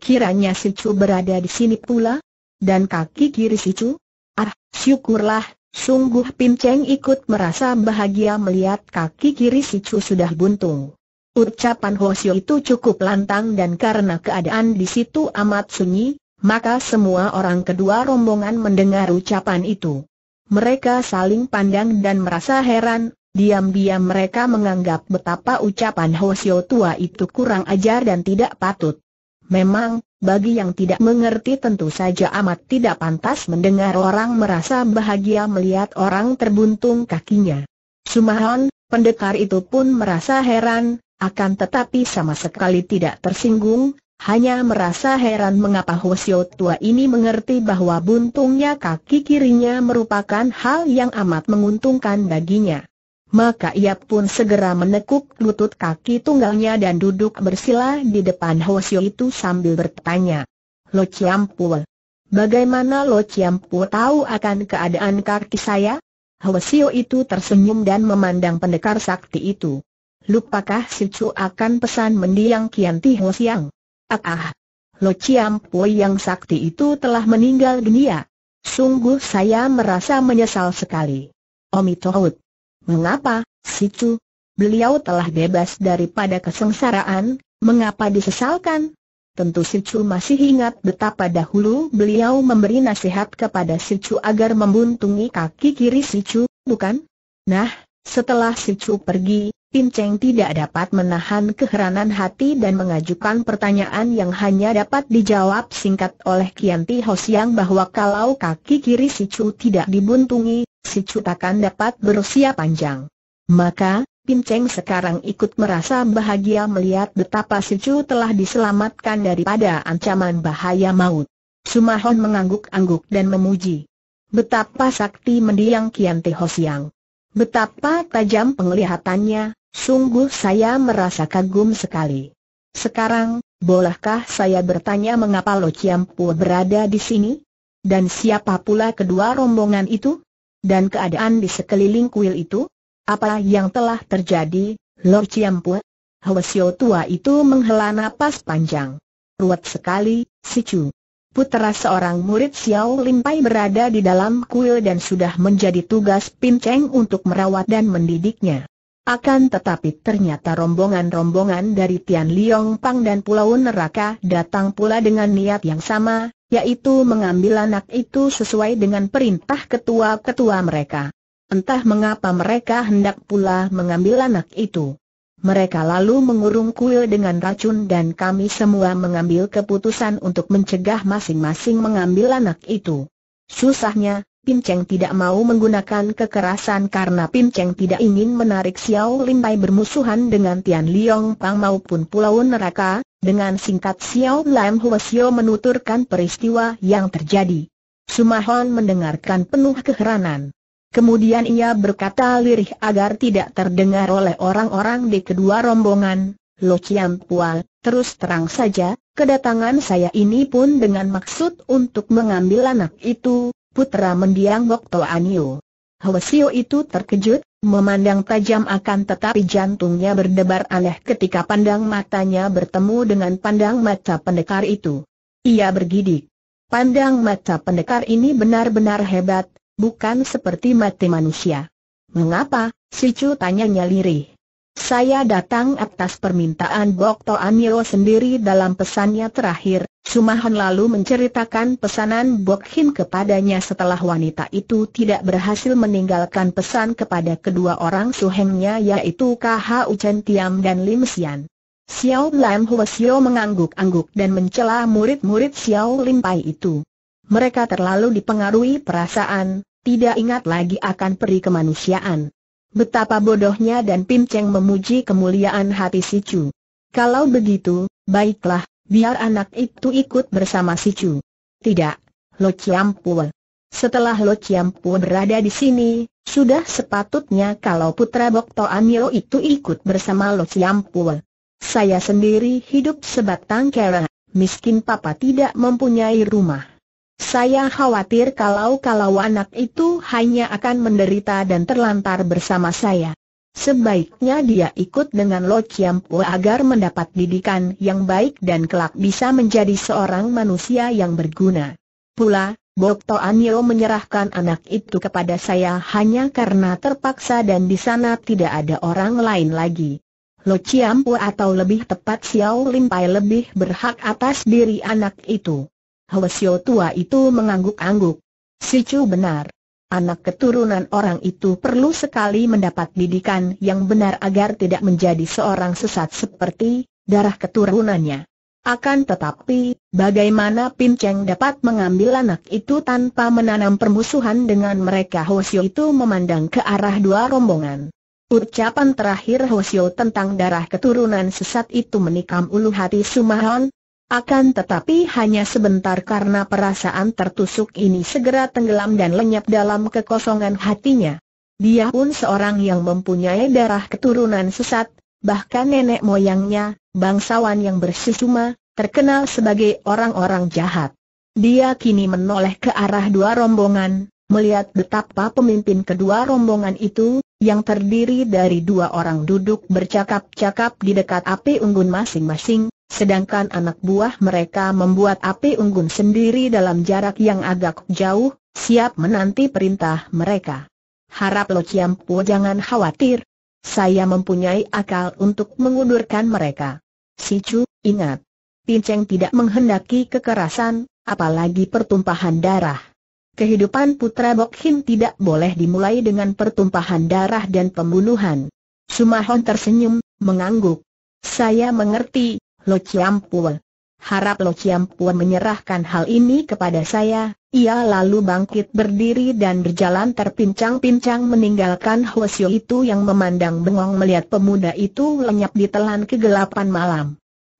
Kiranya si Chu berada di sini pula? Dan kaki kiri si Chu? Ah, syukurlah Sungguh Pim Cheng ikut merasa bahagia melihat kaki kiri si Chu sudah buntung. Ucapan Hoshio itu cukup lantang dan karena keadaan di situ amat sunyi, maka semua orang kedua rombongan mendengar ucapan itu. Mereka saling pandang dan merasa heran, diam-diam mereka menganggap betapa ucapan Hoshio tua itu kurang ajar dan tidak patut. Memang, bagi yang tidak mengerti tentu saja amat tidak pantas mendengar orang merasa bahagia melihat orang terbuntung kakinya. Sumahon, pendekar itu pun merasa heran, akan tetapi sama sekali tidak tersinggung, hanya merasa heran mengapa Hosio tua ini mengerti bahwa buntungnya kaki kirinya merupakan hal yang amat menguntungkan baginya. Maka ia pun segera menekuk lutut kaki tunggalnya dan duduk bersila di depan Hosio itu sambil bertanya. Lo Ciampu, bagaimana Lo Ciampu tahu akan keadaan kaki saya? Hosio itu tersenyum dan memandang pendekar sakti itu. Lupakah si Chu akan pesan mendiang Kian Ti Ho Siang? Ah ah! Lo Chiam Pui yang sakti itu telah meninggal dunia. Sungguh saya merasa menyesal sekali. Omitohut. Mengapa, si Chu? Beliau telah bebas daripada kesengsaraan, mengapa disesalkan? Tentu si Chu masih ingat betapa dahulu beliau memberi nasihat kepada si Chu agar membuntungi kaki kiri si Chu, bukan? Nah, setelah si Chu pergi, Pinceng tidak dapat menahan keheranan hati dan mengajukan pertanyaan yang hanya dapat dijawab singkat oleh Kianti Hosiang bahwa kalau kaki kiri si Chu tidak dibuntungi, si Chu takkan dapat berusia panjang. Maka, Pinceng sekarang ikut merasa bahagia melihat betapa si Chu telah diselamatkan daripada ancaman bahaya maut. Sumahon mengangguk-angguk dan memuji. Betapa sakti mendiang Kianti Hosiang. Betapa tajam penglihatannya, sungguh saya merasa kagum sekali. Sekarang, bolehkah saya bertanya mengapa Lo berada di sini? Dan siapa pula kedua rombongan itu? Dan keadaan di sekeliling kuil itu? Apa yang telah terjadi, Lo Ciampu? Hwasyo tua itu menghela napas panjang. Ruat sekali, si Chu. Putera seorang murid Xiao Limpai berada di dalam kuil dan sudah menjadi tugas Pin Cheng untuk merawat dan mendidiknya. Akan tetapi ternyata rombongan-rombongan dari Tian Liong Pang dan Pulau Neraka datang pula dengan niat yang sama, yaitu mengambil anak itu sesuai dengan perintah ketua-ketua mereka. Entah mengapa mereka hendak pula mengambil anak itu. Mereka lalu mengurung kuil dengan racun dan kami semua mengambil keputusan untuk mencegah masing-masing mengambil anak itu. Susahnya, Pin Cheng tidak mau menggunakan kekerasan karena Pin Cheng tidak ingin menarik Xiao Pai bermusuhan dengan Tian Liong Pang maupun Pulau Neraka, dengan singkat Xiao Lam Huasio menuturkan peristiwa yang terjadi. Sumahon mendengarkan penuh keheranan. Kemudian ia berkata lirih agar tidak terdengar oleh orang-orang di kedua rombongan, Lo Chiam Pual, terus terang saja, kedatangan saya ini pun dengan maksud untuk mengambil anak itu, putra mendiang Bok Anio. Hwasio itu terkejut, memandang tajam akan tetapi jantungnya berdebar aneh ketika pandang matanya bertemu dengan pandang mata pendekar itu. Ia bergidik. Pandang mata pendekar ini benar-benar hebat, bukan seperti mati manusia. Mengapa? Si Chu tanyanya lirih. Saya datang atas permintaan Bok Toan sendiri dalam pesannya terakhir, Sumahan lalu menceritakan pesanan Bok Hin kepadanya setelah wanita itu tidak berhasil meninggalkan pesan kepada kedua orang suhengnya yaitu KH Chen Tiam dan Lim Sian. Xiao Lam Huasio mengangguk-angguk dan mencela murid-murid Xiao Lim Pai itu. Mereka terlalu dipengaruhi perasaan, tidak ingat lagi akan peri kemanusiaan. Betapa bodohnya dan Pim Cheng memuji kemuliaan hati si Chu. Kalau begitu, baiklah, biar anak itu ikut bersama si Chu. Tidak, Lo Chiam Setelah Lo Chiam berada di sini, sudah sepatutnya kalau putra Bok Toan Yo itu ikut bersama Lo Chiam Saya sendiri hidup sebatang kera, miskin papa tidak mempunyai rumah. Saya khawatir kalau-kalau anak itu hanya akan menderita dan terlantar bersama saya. Sebaiknya dia ikut dengan Lo Chiam Pua agar mendapat didikan yang baik dan kelak bisa menjadi seorang manusia yang berguna. Pula, Bok Anio menyerahkan anak itu kepada saya hanya karena terpaksa dan di sana tidak ada orang lain lagi. Lo Chiam Pua atau lebih tepat Xiao Lim Pai lebih berhak atas diri anak itu. Hwasyo tua itu mengangguk-angguk. Si Chu benar. Anak keturunan orang itu perlu sekali mendapat didikan yang benar agar tidak menjadi seorang sesat seperti darah keturunannya. Akan tetapi, bagaimana Pin Cheng dapat mengambil anak itu tanpa menanam permusuhan dengan mereka Hwasyo itu memandang ke arah dua rombongan. Ucapan terakhir Hwasyo tentang darah keturunan sesat itu menikam ulu hati Sumahon, akan tetapi hanya sebentar karena perasaan tertusuk ini segera tenggelam dan lenyap dalam kekosongan hatinya. Dia pun seorang yang mempunyai darah keturunan sesat, bahkan nenek moyangnya, bangsawan yang bersusuma, terkenal sebagai orang-orang jahat. Dia kini menoleh ke arah dua rombongan, melihat betapa pemimpin kedua rombongan itu, yang terdiri dari dua orang duduk bercakap-cakap di dekat api unggun masing-masing, Sedangkan anak buah mereka membuat api unggun sendiri dalam jarak yang agak jauh, siap menanti perintah mereka. Harap Lo Chiam jangan khawatir. Saya mempunyai akal untuk mengundurkan mereka. Si Chu, ingat. Pinceng tidak menghendaki kekerasan, apalagi pertumpahan darah. Kehidupan putra Bok Hin tidak boleh dimulai dengan pertumpahan darah dan pembunuhan. Sumahon tersenyum, mengangguk. Saya mengerti, Lo Pua. Harap Lo Pua menyerahkan hal ini kepada saya, ia lalu bangkit berdiri dan berjalan terpincang-pincang meninggalkan Hwasyo itu yang memandang bengong melihat pemuda itu lenyap ditelan kegelapan malam.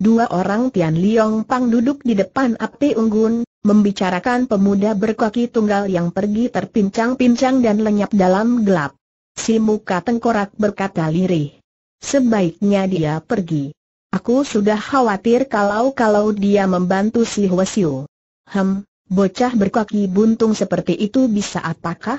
Dua orang Tian Liong Pang duduk di depan api unggun, membicarakan pemuda berkaki tunggal yang pergi terpincang-pincang dan lenyap dalam gelap. Si muka tengkorak berkata lirih. Sebaiknya dia pergi. Aku sudah khawatir kalau-kalau dia membantu si Hwasyu. Hem, bocah berkaki buntung seperti itu bisa apakah?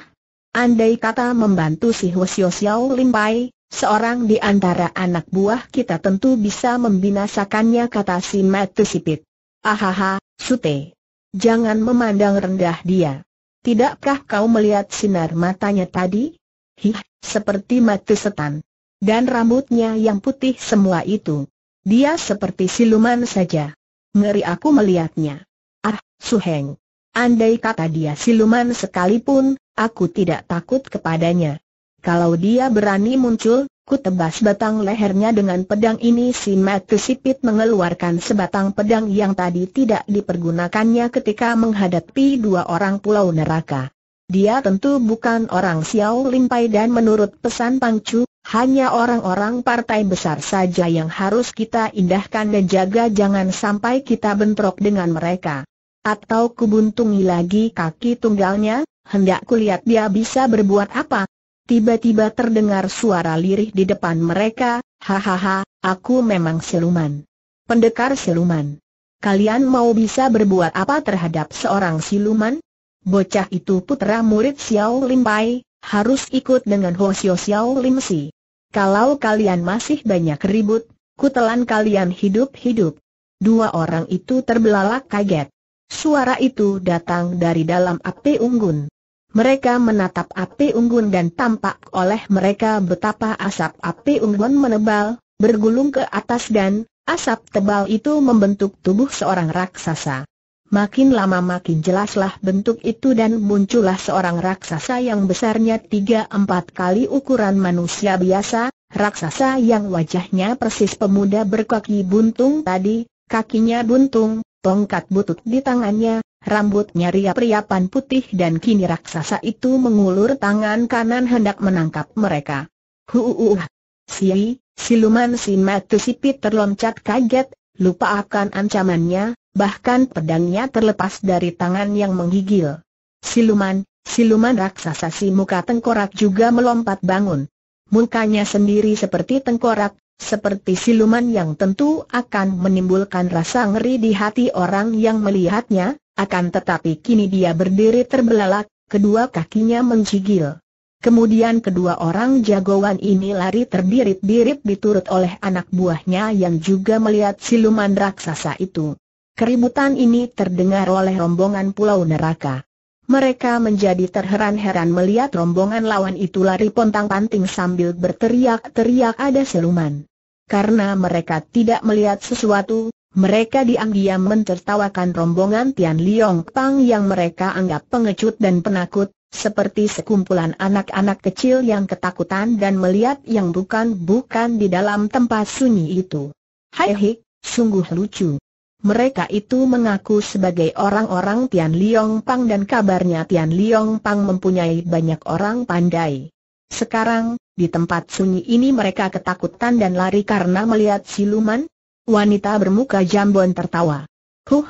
Andai kata membantu si Hwasyu Xiao Limpai, seorang di antara anak buah kita tentu bisa membinasakannya kata si Matu Sipit. Ahaha, Sute. Jangan memandang rendah dia. Tidakkah kau melihat sinar matanya tadi? Hih, seperti mati setan. Dan rambutnya yang putih semua itu. Dia seperti siluman saja. Ngeri aku melihatnya. Ah, Suheng. Andai kata dia siluman sekalipun, aku tidak takut kepadanya. Kalau dia berani muncul, ku tebas batang lehernya dengan pedang ini si Matu Sipit mengeluarkan sebatang pedang yang tadi tidak dipergunakannya ketika menghadapi dua orang pulau neraka. Dia tentu bukan orang Xiao Limpai dan menurut pesan Pangcu, hanya orang-orang partai besar saja yang harus kita indahkan dan jaga jangan sampai kita bentrok dengan mereka. Atau kubuntungi lagi kaki tunggalnya, hendak kulihat dia bisa berbuat apa. Tiba-tiba terdengar suara lirih di depan mereka, hahaha, aku memang siluman. Pendekar siluman. Kalian mau bisa berbuat apa terhadap seorang siluman? Bocah itu putra murid Xiao Lim Pai, harus ikut dengan Ho Xiao Lim Si. Kalau kalian masih banyak ribut, kutelan kalian hidup-hidup. Dua orang itu terbelalak kaget. Suara itu datang dari dalam api unggun. Mereka menatap api unggun dan tampak oleh mereka betapa asap api unggun menebal, bergulung ke atas dan asap tebal itu membentuk tubuh seorang raksasa. Makin lama makin jelaslah bentuk itu dan muncullah seorang raksasa yang besarnya tiga empat kali ukuran manusia biasa, raksasa yang wajahnya persis pemuda berkaki buntung tadi, kakinya buntung, tongkat butut di tangannya, rambutnya riap-riapan putih dan kini raksasa itu mengulur tangan kanan hendak menangkap mereka. Huuuh! Si, siluman si Matu Sipit terloncat kaget, lupa akan ancamannya, bahkan pedangnya terlepas dari tangan yang menggigil. Siluman, siluman raksasa si muka tengkorak juga melompat bangun. Mukanya sendiri seperti tengkorak, seperti siluman yang tentu akan menimbulkan rasa ngeri di hati orang yang melihatnya, akan tetapi kini dia berdiri terbelalak, kedua kakinya menggigil. Kemudian kedua orang jagoan ini lari terbirit-birit diturut oleh anak buahnya yang juga melihat siluman raksasa itu. Keributan ini terdengar oleh rombongan pulau neraka. Mereka menjadi terheran-heran melihat rombongan lawan itu lari pontang-panting sambil berteriak-teriak ada siluman. Karena mereka tidak melihat sesuatu, mereka diam-diam mencertawakan rombongan Tian Liong Pang yang mereka anggap pengecut dan penakut, seperti sekumpulan anak-anak kecil yang ketakutan dan melihat yang bukan-bukan di dalam tempat sunyi itu. Hai hei, sungguh lucu. Mereka itu mengaku sebagai orang-orang Tian Liong Pang dan kabarnya Tian Liong Pang mempunyai banyak orang pandai. Sekarang, di tempat sunyi ini mereka ketakutan dan lari karena melihat siluman. Wanita bermuka jambon tertawa. Huh,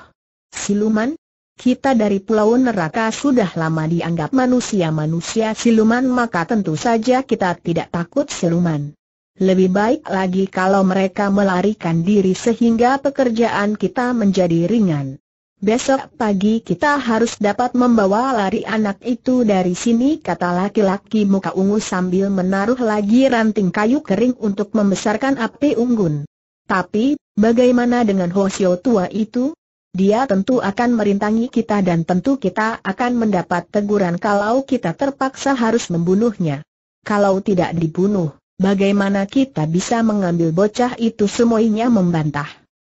siluman? Kita dari pulau neraka sudah lama dianggap manusia-manusia siluman maka tentu saja kita tidak takut siluman. Lebih baik lagi kalau mereka melarikan diri sehingga pekerjaan kita menjadi ringan. Besok pagi kita harus dapat membawa lari anak itu dari sini kata laki-laki muka ungu sambil menaruh lagi ranting kayu kering untuk membesarkan api unggun. Tapi, bagaimana dengan Hosio tua itu? Dia tentu akan merintangi kita dan tentu kita akan mendapat teguran kalau kita terpaksa harus membunuhnya. Kalau tidak dibunuh, Bagaimana kita bisa mengambil bocah itu semuanya membantah?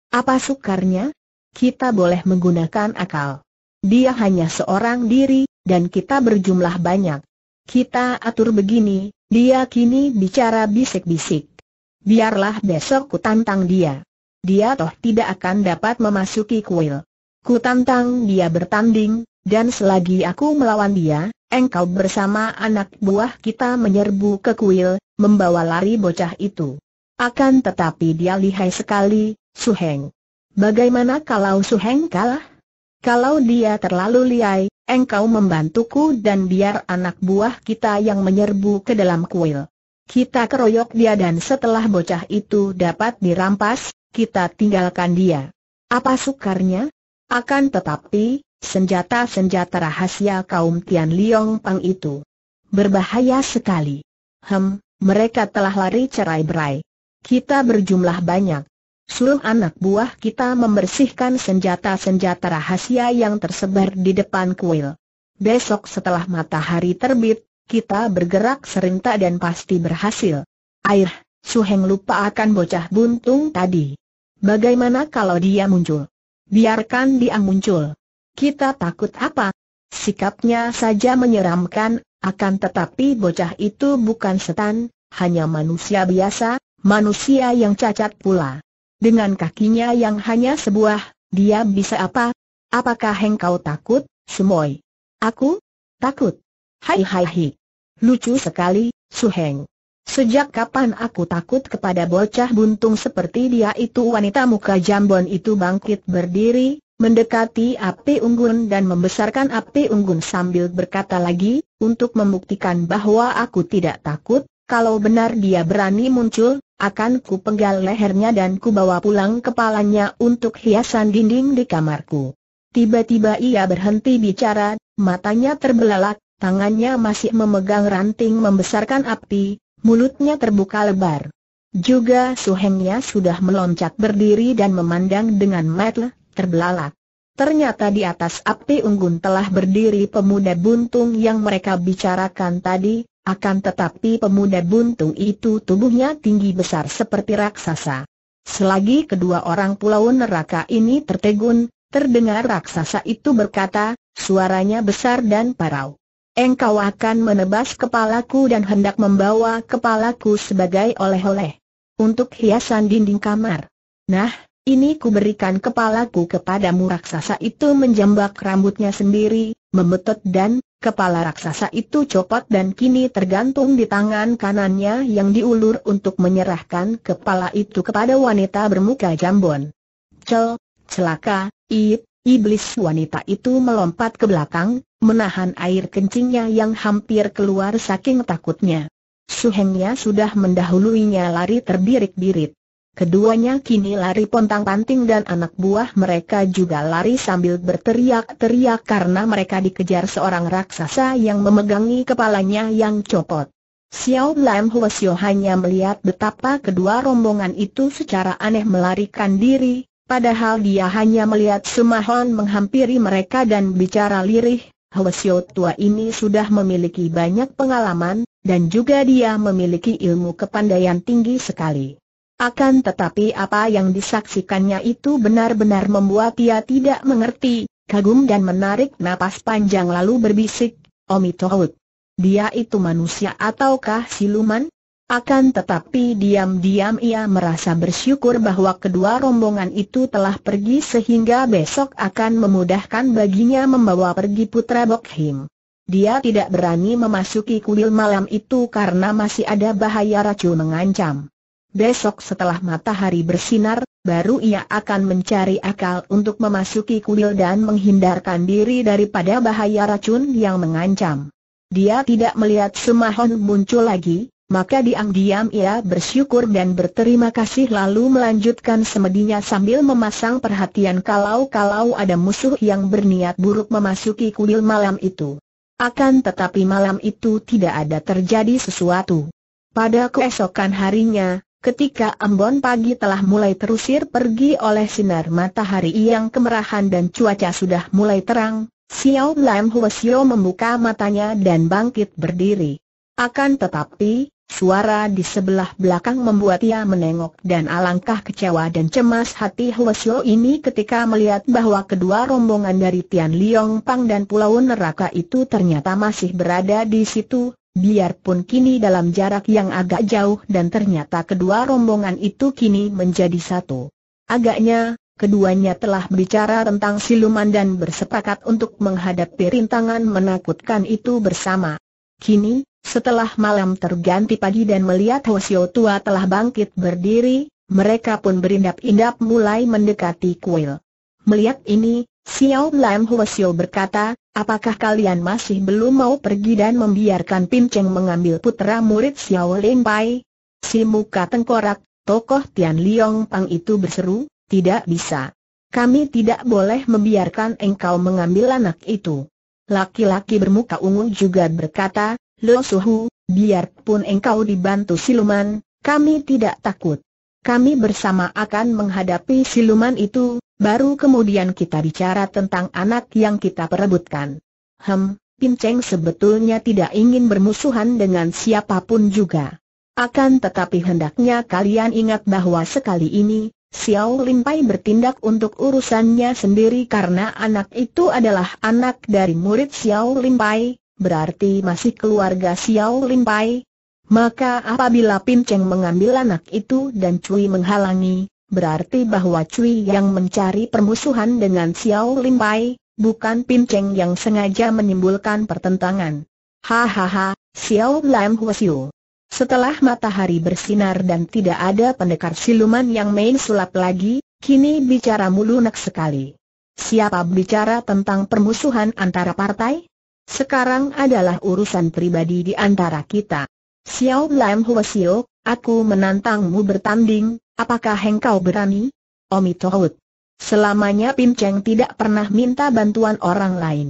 Apa sukarnya? Kita boleh menggunakan akal. Dia hanya seorang diri, dan kita berjumlah banyak. Kita atur begini, dia kini bicara bisik-bisik. Biarlah besok ku tantang dia. Dia toh tidak akan dapat memasuki kuil. Ku tantang dia bertanding, dan selagi aku melawan dia, engkau bersama anak buah kita menyerbu ke kuil, membawa lari bocah itu. Akan tetapi dia lihai sekali, Suheng. Bagaimana kalau Suheng kalah? Kalau dia terlalu lihai, engkau membantuku dan biar anak buah kita yang menyerbu ke dalam kuil. Kita keroyok dia dan setelah bocah itu dapat dirampas, kita tinggalkan dia. Apa sukarnya? Akan tetapi, senjata-senjata rahasia kaum Tian Liong Pang itu. Berbahaya sekali. Hem, mereka telah lari cerai-berai. Kita berjumlah banyak. Suruh anak buah kita membersihkan senjata-senjata rahasia yang tersebar di depan kuil. Besok setelah matahari terbit, kita bergerak serentak dan pasti berhasil. Air, Suheng lupa akan bocah buntung tadi. Bagaimana kalau dia muncul? Biarkan dia muncul. Kita takut apa? Sikapnya saja menyeramkan, akan tetapi bocah itu bukan setan, hanya manusia biasa, manusia yang cacat pula. Dengan kakinya yang hanya sebuah, dia bisa apa? Apakah engkau takut, Sumoy? Aku? Takut? Hai hai hai. Lucu sekali, Suheng. Sejak kapan aku takut kepada bocah buntung seperti dia itu wanita muka jambon itu bangkit berdiri, mendekati api unggun dan membesarkan api unggun sambil berkata lagi, untuk membuktikan bahwa aku tidak takut, kalau benar dia berani muncul, akan ku penggal lehernya dan ku bawa pulang kepalanya untuk hiasan dinding di kamarku. Tiba-tiba ia berhenti bicara, matanya terbelalak, tangannya masih memegang ranting membesarkan api, mulutnya terbuka lebar. Juga suhengnya sudah meloncat berdiri dan memandang dengan metel, terbelalak. Ternyata di atas api unggun telah berdiri pemuda buntung yang mereka bicarakan tadi, akan tetapi pemuda buntung itu tubuhnya tinggi besar seperti raksasa. Selagi kedua orang pulau neraka ini tertegun, terdengar raksasa itu berkata, suaranya besar dan parau. Engkau akan menebas kepalaku dan hendak membawa kepalaku sebagai oleh-oleh. Untuk hiasan dinding kamar. Nah, ini kuberikan kepalaku kepadamu raksasa itu menjambak rambutnya sendiri, memetot dan, kepala raksasa itu copot dan kini tergantung di tangan kanannya yang diulur untuk menyerahkan kepala itu kepada wanita bermuka jambon. Cel, celaka, iip, iblis wanita itu melompat ke belakang, menahan air kencingnya yang hampir keluar saking takutnya. Suhengnya sudah mendahuluinya lari terbirik-birit. Keduanya kini lari pontang-panting dan anak buah mereka juga lari sambil berteriak-teriak karena mereka dikejar seorang raksasa yang memegangi kepalanya yang copot. Xiao Lam Xiao hanya melihat betapa kedua rombongan itu secara aneh melarikan diri, padahal dia hanya melihat Sumahon menghampiri mereka dan bicara lirih, Xiao tua ini sudah memiliki banyak pengalaman, dan juga dia memiliki ilmu kepandaian tinggi sekali. Akan tetapi apa yang disaksikannya itu benar-benar membuat ia tidak mengerti, kagum dan menarik napas panjang lalu berbisik, Omitohut. Dia itu manusia ataukah siluman? Akan tetapi diam-diam ia merasa bersyukur bahwa kedua rombongan itu telah pergi sehingga besok akan memudahkan baginya membawa pergi putra Bokhim. Dia tidak berani memasuki kuil malam itu karena masih ada bahaya racun mengancam. Besok setelah matahari bersinar, baru ia akan mencari akal untuk memasuki kuil dan menghindarkan diri daripada bahaya racun yang mengancam. Dia tidak melihat Sumahon muncul lagi, maka diam-diam ia bersyukur dan berterima kasih lalu melanjutkan semedinya sambil memasang perhatian kalau-kalau ada musuh yang berniat buruk memasuki kuil malam itu. Akan tetapi malam itu tidak ada terjadi sesuatu. Pada keesokan harinya, Ketika ambon pagi telah mulai terusir pergi oleh sinar matahari yang kemerahan dan cuaca sudah mulai terang, Xiao Lam Huosio membuka matanya dan bangkit berdiri. Akan tetapi, suara di sebelah belakang membuat ia menengok dan alangkah kecewa dan cemas hati Huosio ini ketika melihat bahwa kedua rombongan dari Tian Liang Pang dan Pulau Neraka itu ternyata masih berada di situ, Biarpun kini dalam jarak yang agak jauh dan ternyata kedua rombongan itu kini menjadi satu. Agaknya, keduanya telah berbicara tentang siluman dan bersepakat untuk menghadapi rintangan menakutkan itu bersama. Kini, setelah malam terganti pagi dan melihat Hosio tua telah bangkit berdiri, mereka pun berindap-indap mulai mendekati kuil. Melihat ini, Xiao Lam Hosio berkata, Apakah kalian masih belum mau pergi dan membiarkan Pin Cheng mengambil putra murid Xiao Ling Pai? Si muka tengkorak, tokoh Tian Liong Pang itu berseru, tidak bisa. Kami tidak boleh membiarkan engkau mengambil anak itu. Laki-laki bermuka ungu juga berkata, Lo Suhu, biarpun engkau dibantu siluman, kami tidak takut. Kami bersama akan menghadapi siluman itu, Baru kemudian kita bicara tentang anak yang kita perebutkan. Hem, Pinceng sebetulnya tidak ingin bermusuhan dengan siapapun juga. Akan tetapi hendaknya kalian ingat bahwa sekali ini, Xiao Pai bertindak untuk urusannya sendiri karena anak itu adalah anak dari murid Xiao Pai, berarti masih keluarga Xiao Pai. Maka apabila Pinceng mengambil anak itu dan Cui menghalangi, berarti bahwa Cui yang mencari permusuhan dengan Xiao Lim bukan Pin Cheng yang sengaja menimbulkan pertentangan. Hahaha, Xiao Lam Huasiu. Setelah matahari bersinar dan tidak ada pendekar siluman yang main sulap lagi, kini bicaramu lunak sekali. Siapa bicara tentang permusuhan antara partai? Sekarang adalah urusan pribadi di antara kita. Xiao Lam Huasiu, Aku menantangmu bertanding, apakah engkau berani? Omi Tohut. Selamanya Pin Cheng tidak pernah minta bantuan orang lain.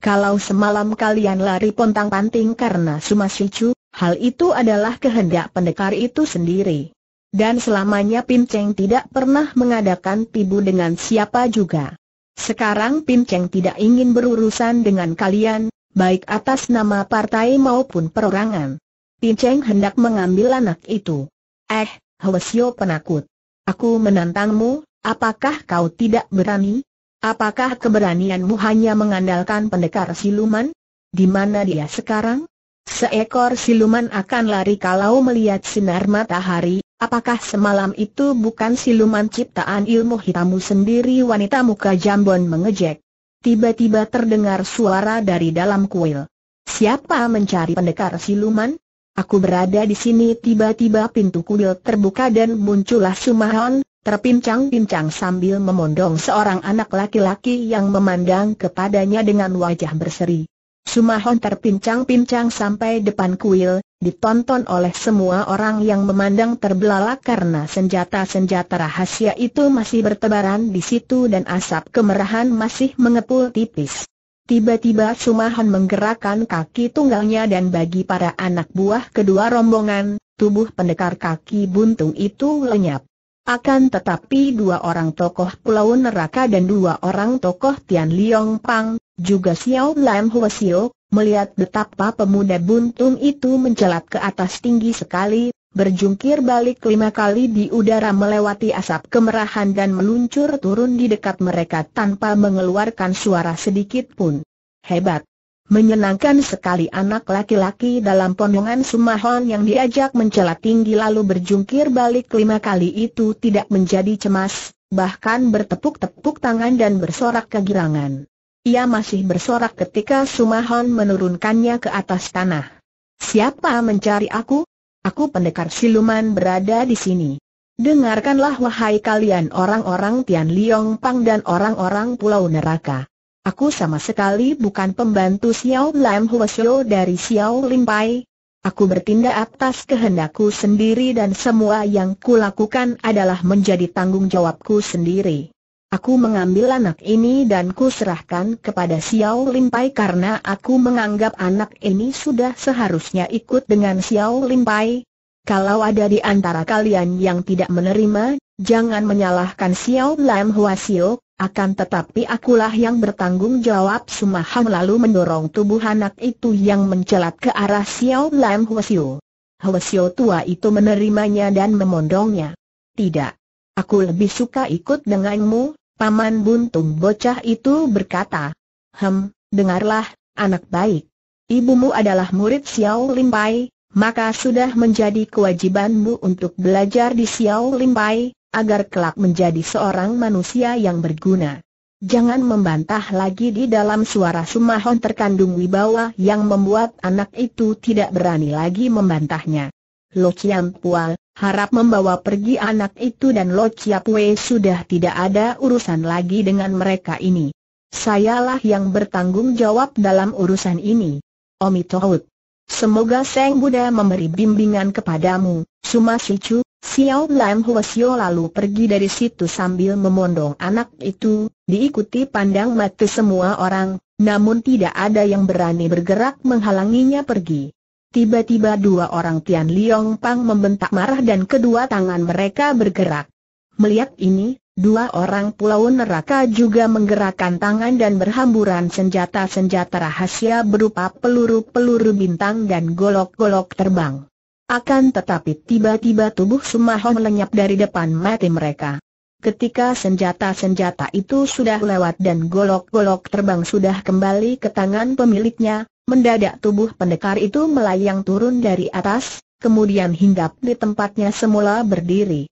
Kalau semalam kalian lari pontang-panting karena Sumasicu, hal itu adalah kehendak pendekar itu sendiri. Dan selamanya Pin Cheng tidak pernah mengadakan tibu dengan siapa juga. Sekarang Pin Cheng tidak ingin berurusan dengan kalian, baik atas nama partai maupun perorangan. Cheng hendak mengambil anak itu. Eh, Hwasyo penakut. Aku menantangmu, apakah kau tidak berani? Apakah keberanianmu hanya mengandalkan pendekar siluman? Di mana dia sekarang? Seekor siluman akan lari kalau melihat sinar matahari, apakah semalam itu bukan siluman ciptaan ilmu hitamu sendiri wanita muka jambon mengejek. Tiba-tiba terdengar suara dari dalam kuil. Siapa mencari pendekar siluman? Aku berada di sini tiba-tiba pintu kuil terbuka dan muncullah Sumahon, terpincang-pincang sambil memondong seorang anak laki-laki yang memandang kepadanya dengan wajah berseri. Sumahon terpincang-pincang sampai depan kuil, ditonton oleh semua orang yang memandang terbelalak karena senjata-senjata rahasia itu masih bertebaran di situ dan asap kemerahan masih mengepul tipis. Tiba-tiba Sumahan menggerakkan kaki tunggalnya dan bagi para anak buah kedua rombongan, tubuh pendekar kaki buntung itu lenyap. Akan tetapi dua orang tokoh Pulau Neraka dan dua orang tokoh Tian Liong Pang, juga Xiao Lam Huasio, melihat betapa pemuda buntung itu mencelat ke atas tinggi sekali, berjungkir balik lima kali di udara melewati asap kemerahan dan meluncur turun di dekat mereka tanpa mengeluarkan suara sedikit pun. Hebat! Menyenangkan sekali anak laki-laki dalam pondongan Sumahon yang diajak mencela tinggi lalu berjungkir balik lima kali itu tidak menjadi cemas, bahkan bertepuk-tepuk tangan dan bersorak kegirangan. Ia masih bersorak ketika Sumahon menurunkannya ke atas tanah. Siapa mencari aku? Aku pendekar siluman berada di sini. Dengarkanlah wahai kalian orang-orang Tian Liong Pang dan orang-orang Pulau Neraka. Aku sama sekali bukan pembantu Xiao Lam Xiao dari Xiao Lim Pai. Aku bertindak atas kehendakku sendiri dan semua yang kulakukan adalah menjadi tanggung jawabku sendiri. Aku mengambil anak ini dan kuserahkan kepada Xiao Limpai karena aku menganggap anak ini sudah seharusnya ikut dengan Xiao Limpai. Kalau ada di antara kalian yang tidak menerima, jangan menyalahkan Xiao Lam Huasio, akan tetapi akulah yang bertanggung jawab Sumaham lalu mendorong tubuh anak itu yang mencelat ke arah Xiao Lam Huasio. Huasio tua itu menerimanya dan memondongnya. Tidak. Aku lebih suka ikut denganmu, Paman buntung bocah itu berkata, Hem, dengarlah, anak baik. Ibumu adalah murid Xiao Limpai, maka sudah menjadi kewajibanmu untuk belajar di Xiao Limpai, agar kelak menjadi seorang manusia yang berguna. Jangan membantah lagi di dalam suara Sumahon terkandung wibawa yang membuat anak itu tidak berani lagi membantahnya. Lo Chiang Pual, harap membawa pergi anak itu dan Lo Chiap Wei sudah tidak ada urusan lagi dengan mereka ini. Sayalah yang bertanggung jawab dalam urusan ini. Omi Tohut. Semoga Seng Buddha memberi bimbingan kepadamu, Suma Sicu, Xiao Lam Huasio lalu pergi dari situ sambil memondong anak itu, diikuti pandang mata semua orang, namun tidak ada yang berani bergerak menghalanginya pergi. Tiba-tiba dua orang Tian Liong Pang membentak marah dan kedua tangan mereka bergerak. Melihat ini, dua orang pulau neraka juga menggerakkan tangan dan berhamburan senjata-senjata rahasia berupa peluru-peluru bintang dan golok-golok terbang. Akan tetapi tiba-tiba tubuh Sumahon lenyap dari depan mati mereka. Ketika senjata-senjata itu sudah lewat dan golok-golok terbang sudah kembali ke tangan pemiliknya, Mendadak tubuh pendekar itu melayang turun dari atas, kemudian hinggap di tempatnya semula berdiri.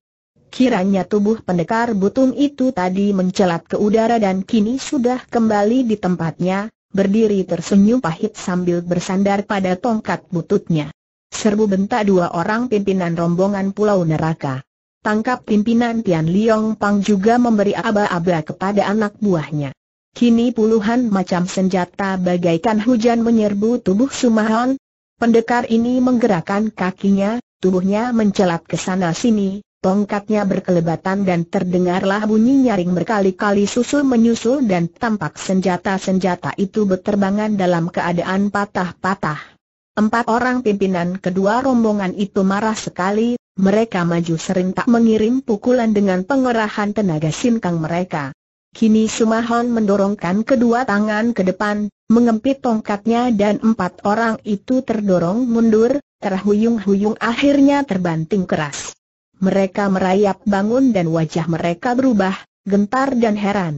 Kiranya tubuh pendekar butung itu tadi mencelat ke udara dan kini sudah kembali di tempatnya, berdiri tersenyum pahit sambil bersandar pada tongkat bututnya. Serbu bentak dua orang pimpinan rombongan Pulau Neraka. Tangkap pimpinan Tian Liong Pang juga memberi aba-aba kepada anak buahnya. Kini puluhan macam senjata bagaikan hujan menyerbu tubuh Sumahon. Pendekar ini menggerakkan kakinya, tubuhnya mencelat ke sana sini, tongkatnya berkelebatan dan terdengarlah bunyi nyaring berkali-kali susul menyusul dan tampak senjata-senjata itu berterbangan dalam keadaan patah-patah. Empat orang pimpinan kedua rombongan itu marah sekali, mereka maju serentak mengirim pukulan dengan pengerahan tenaga sinkang mereka. Kini Sumahon mendorongkan kedua tangan ke depan, mengempit tongkatnya dan empat orang itu terdorong mundur, terhuyung-huyung akhirnya terbanting keras. Mereka merayap bangun dan wajah mereka berubah, gentar dan heran.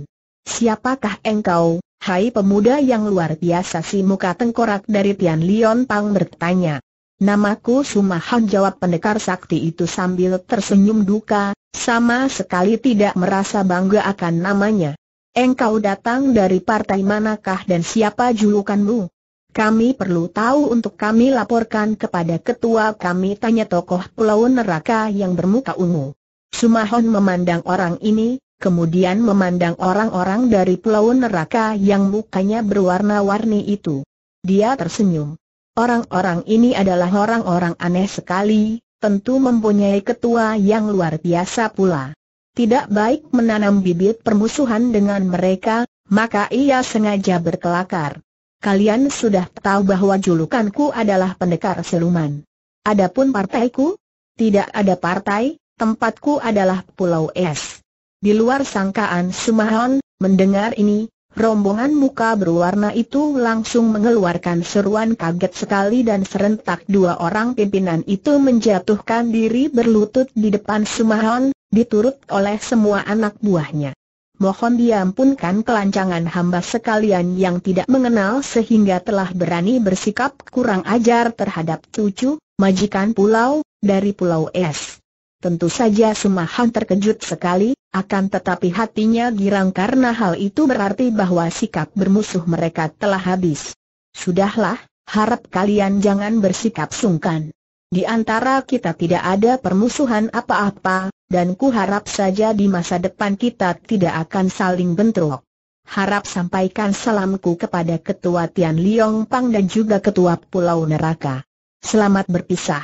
Siapakah engkau, hai pemuda yang luar biasa si muka tengkorak dari Tian Lion Pang bertanya. Namaku Sumahan jawab pendekar sakti itu sambil tersenyum duka, sama sekali tidak merasa bangga akan namanya. Engkau datang dari partai manakah dan siapa julukanmu? Kami perlu tahu untuk kami laporkan kepada ketua kami tanya tokoh pulau neraka yang bermuka ungu. Sumahon memandang orang ini, kemudian memandang orang-orang dari pulau neraka yang mukanya berwarna-warni itu. Dia tersenyum. Orang-orang ini adalah orang-orang aneh sekali, tentu mempunyai ketua yang luar biasa pula. Tidak baik menanam bibit permusuhan dengan mereka, maka ia sengaja berkelakar. Kalian sudah tahu bahwa julukanku adalah pendekar siluman. Adapun partaiku? Tidak ada partai, tempatku adalah Pulau Es. Di luar sangkaan Sumahon, mendengar ini, Rombongan muka berwarna itu langsung mengeluarkan seruan kaget sekali dan serentak dua orang pimpinan itu menjatuhkan diri berlutut di depan Sumahon, diturut oleh semua anak buahnya. Mohon diampunkan kelancangan hamba sekalian yang tidak mengenal sehingga telah berani bersikap kurang ajar terhadap cucu, majikan pulau, dari pulau es. Tentu saja Sumahan terkejut sekali, akan tetapi hatinya girang karena hal itu berarti bahwa sikap bermusuh mereka telah habis. Sudahlah, harap kalian jangan bersikap sungkan. Di antara kita tidak ada permusuhan apa-apa, dan ku harap saja di masa depan kita tidak akan saling bentrok. Harap sampaikan salamku kepada Ketua Tian Liong Pang dan juga Ketua Pulau Neraka. Selamat berpisah.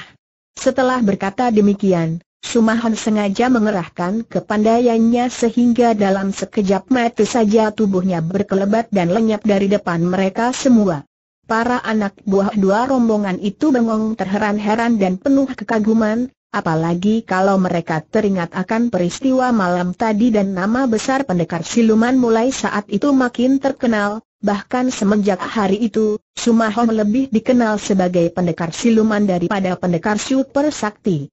Setelah berkata demikian, Sumahan sengaja mengerahkan kepandaiannya sehingga dalam sekejap mata saja tubuhnya berkelebat dan lenyap dari depan mereka semua. Para anak buah dua rombongan itu bengong terheran-heran dan penuh kekaguman, apalagi kalau mereka teringat akan peristiwa malam tadi dan nama besar pendekar siluman mulai saat itu makin terkenal, bahkan semenjak hari itu, Sumahong lebih dikenal sebagai pendekar siluman daripada pendekar super sakti.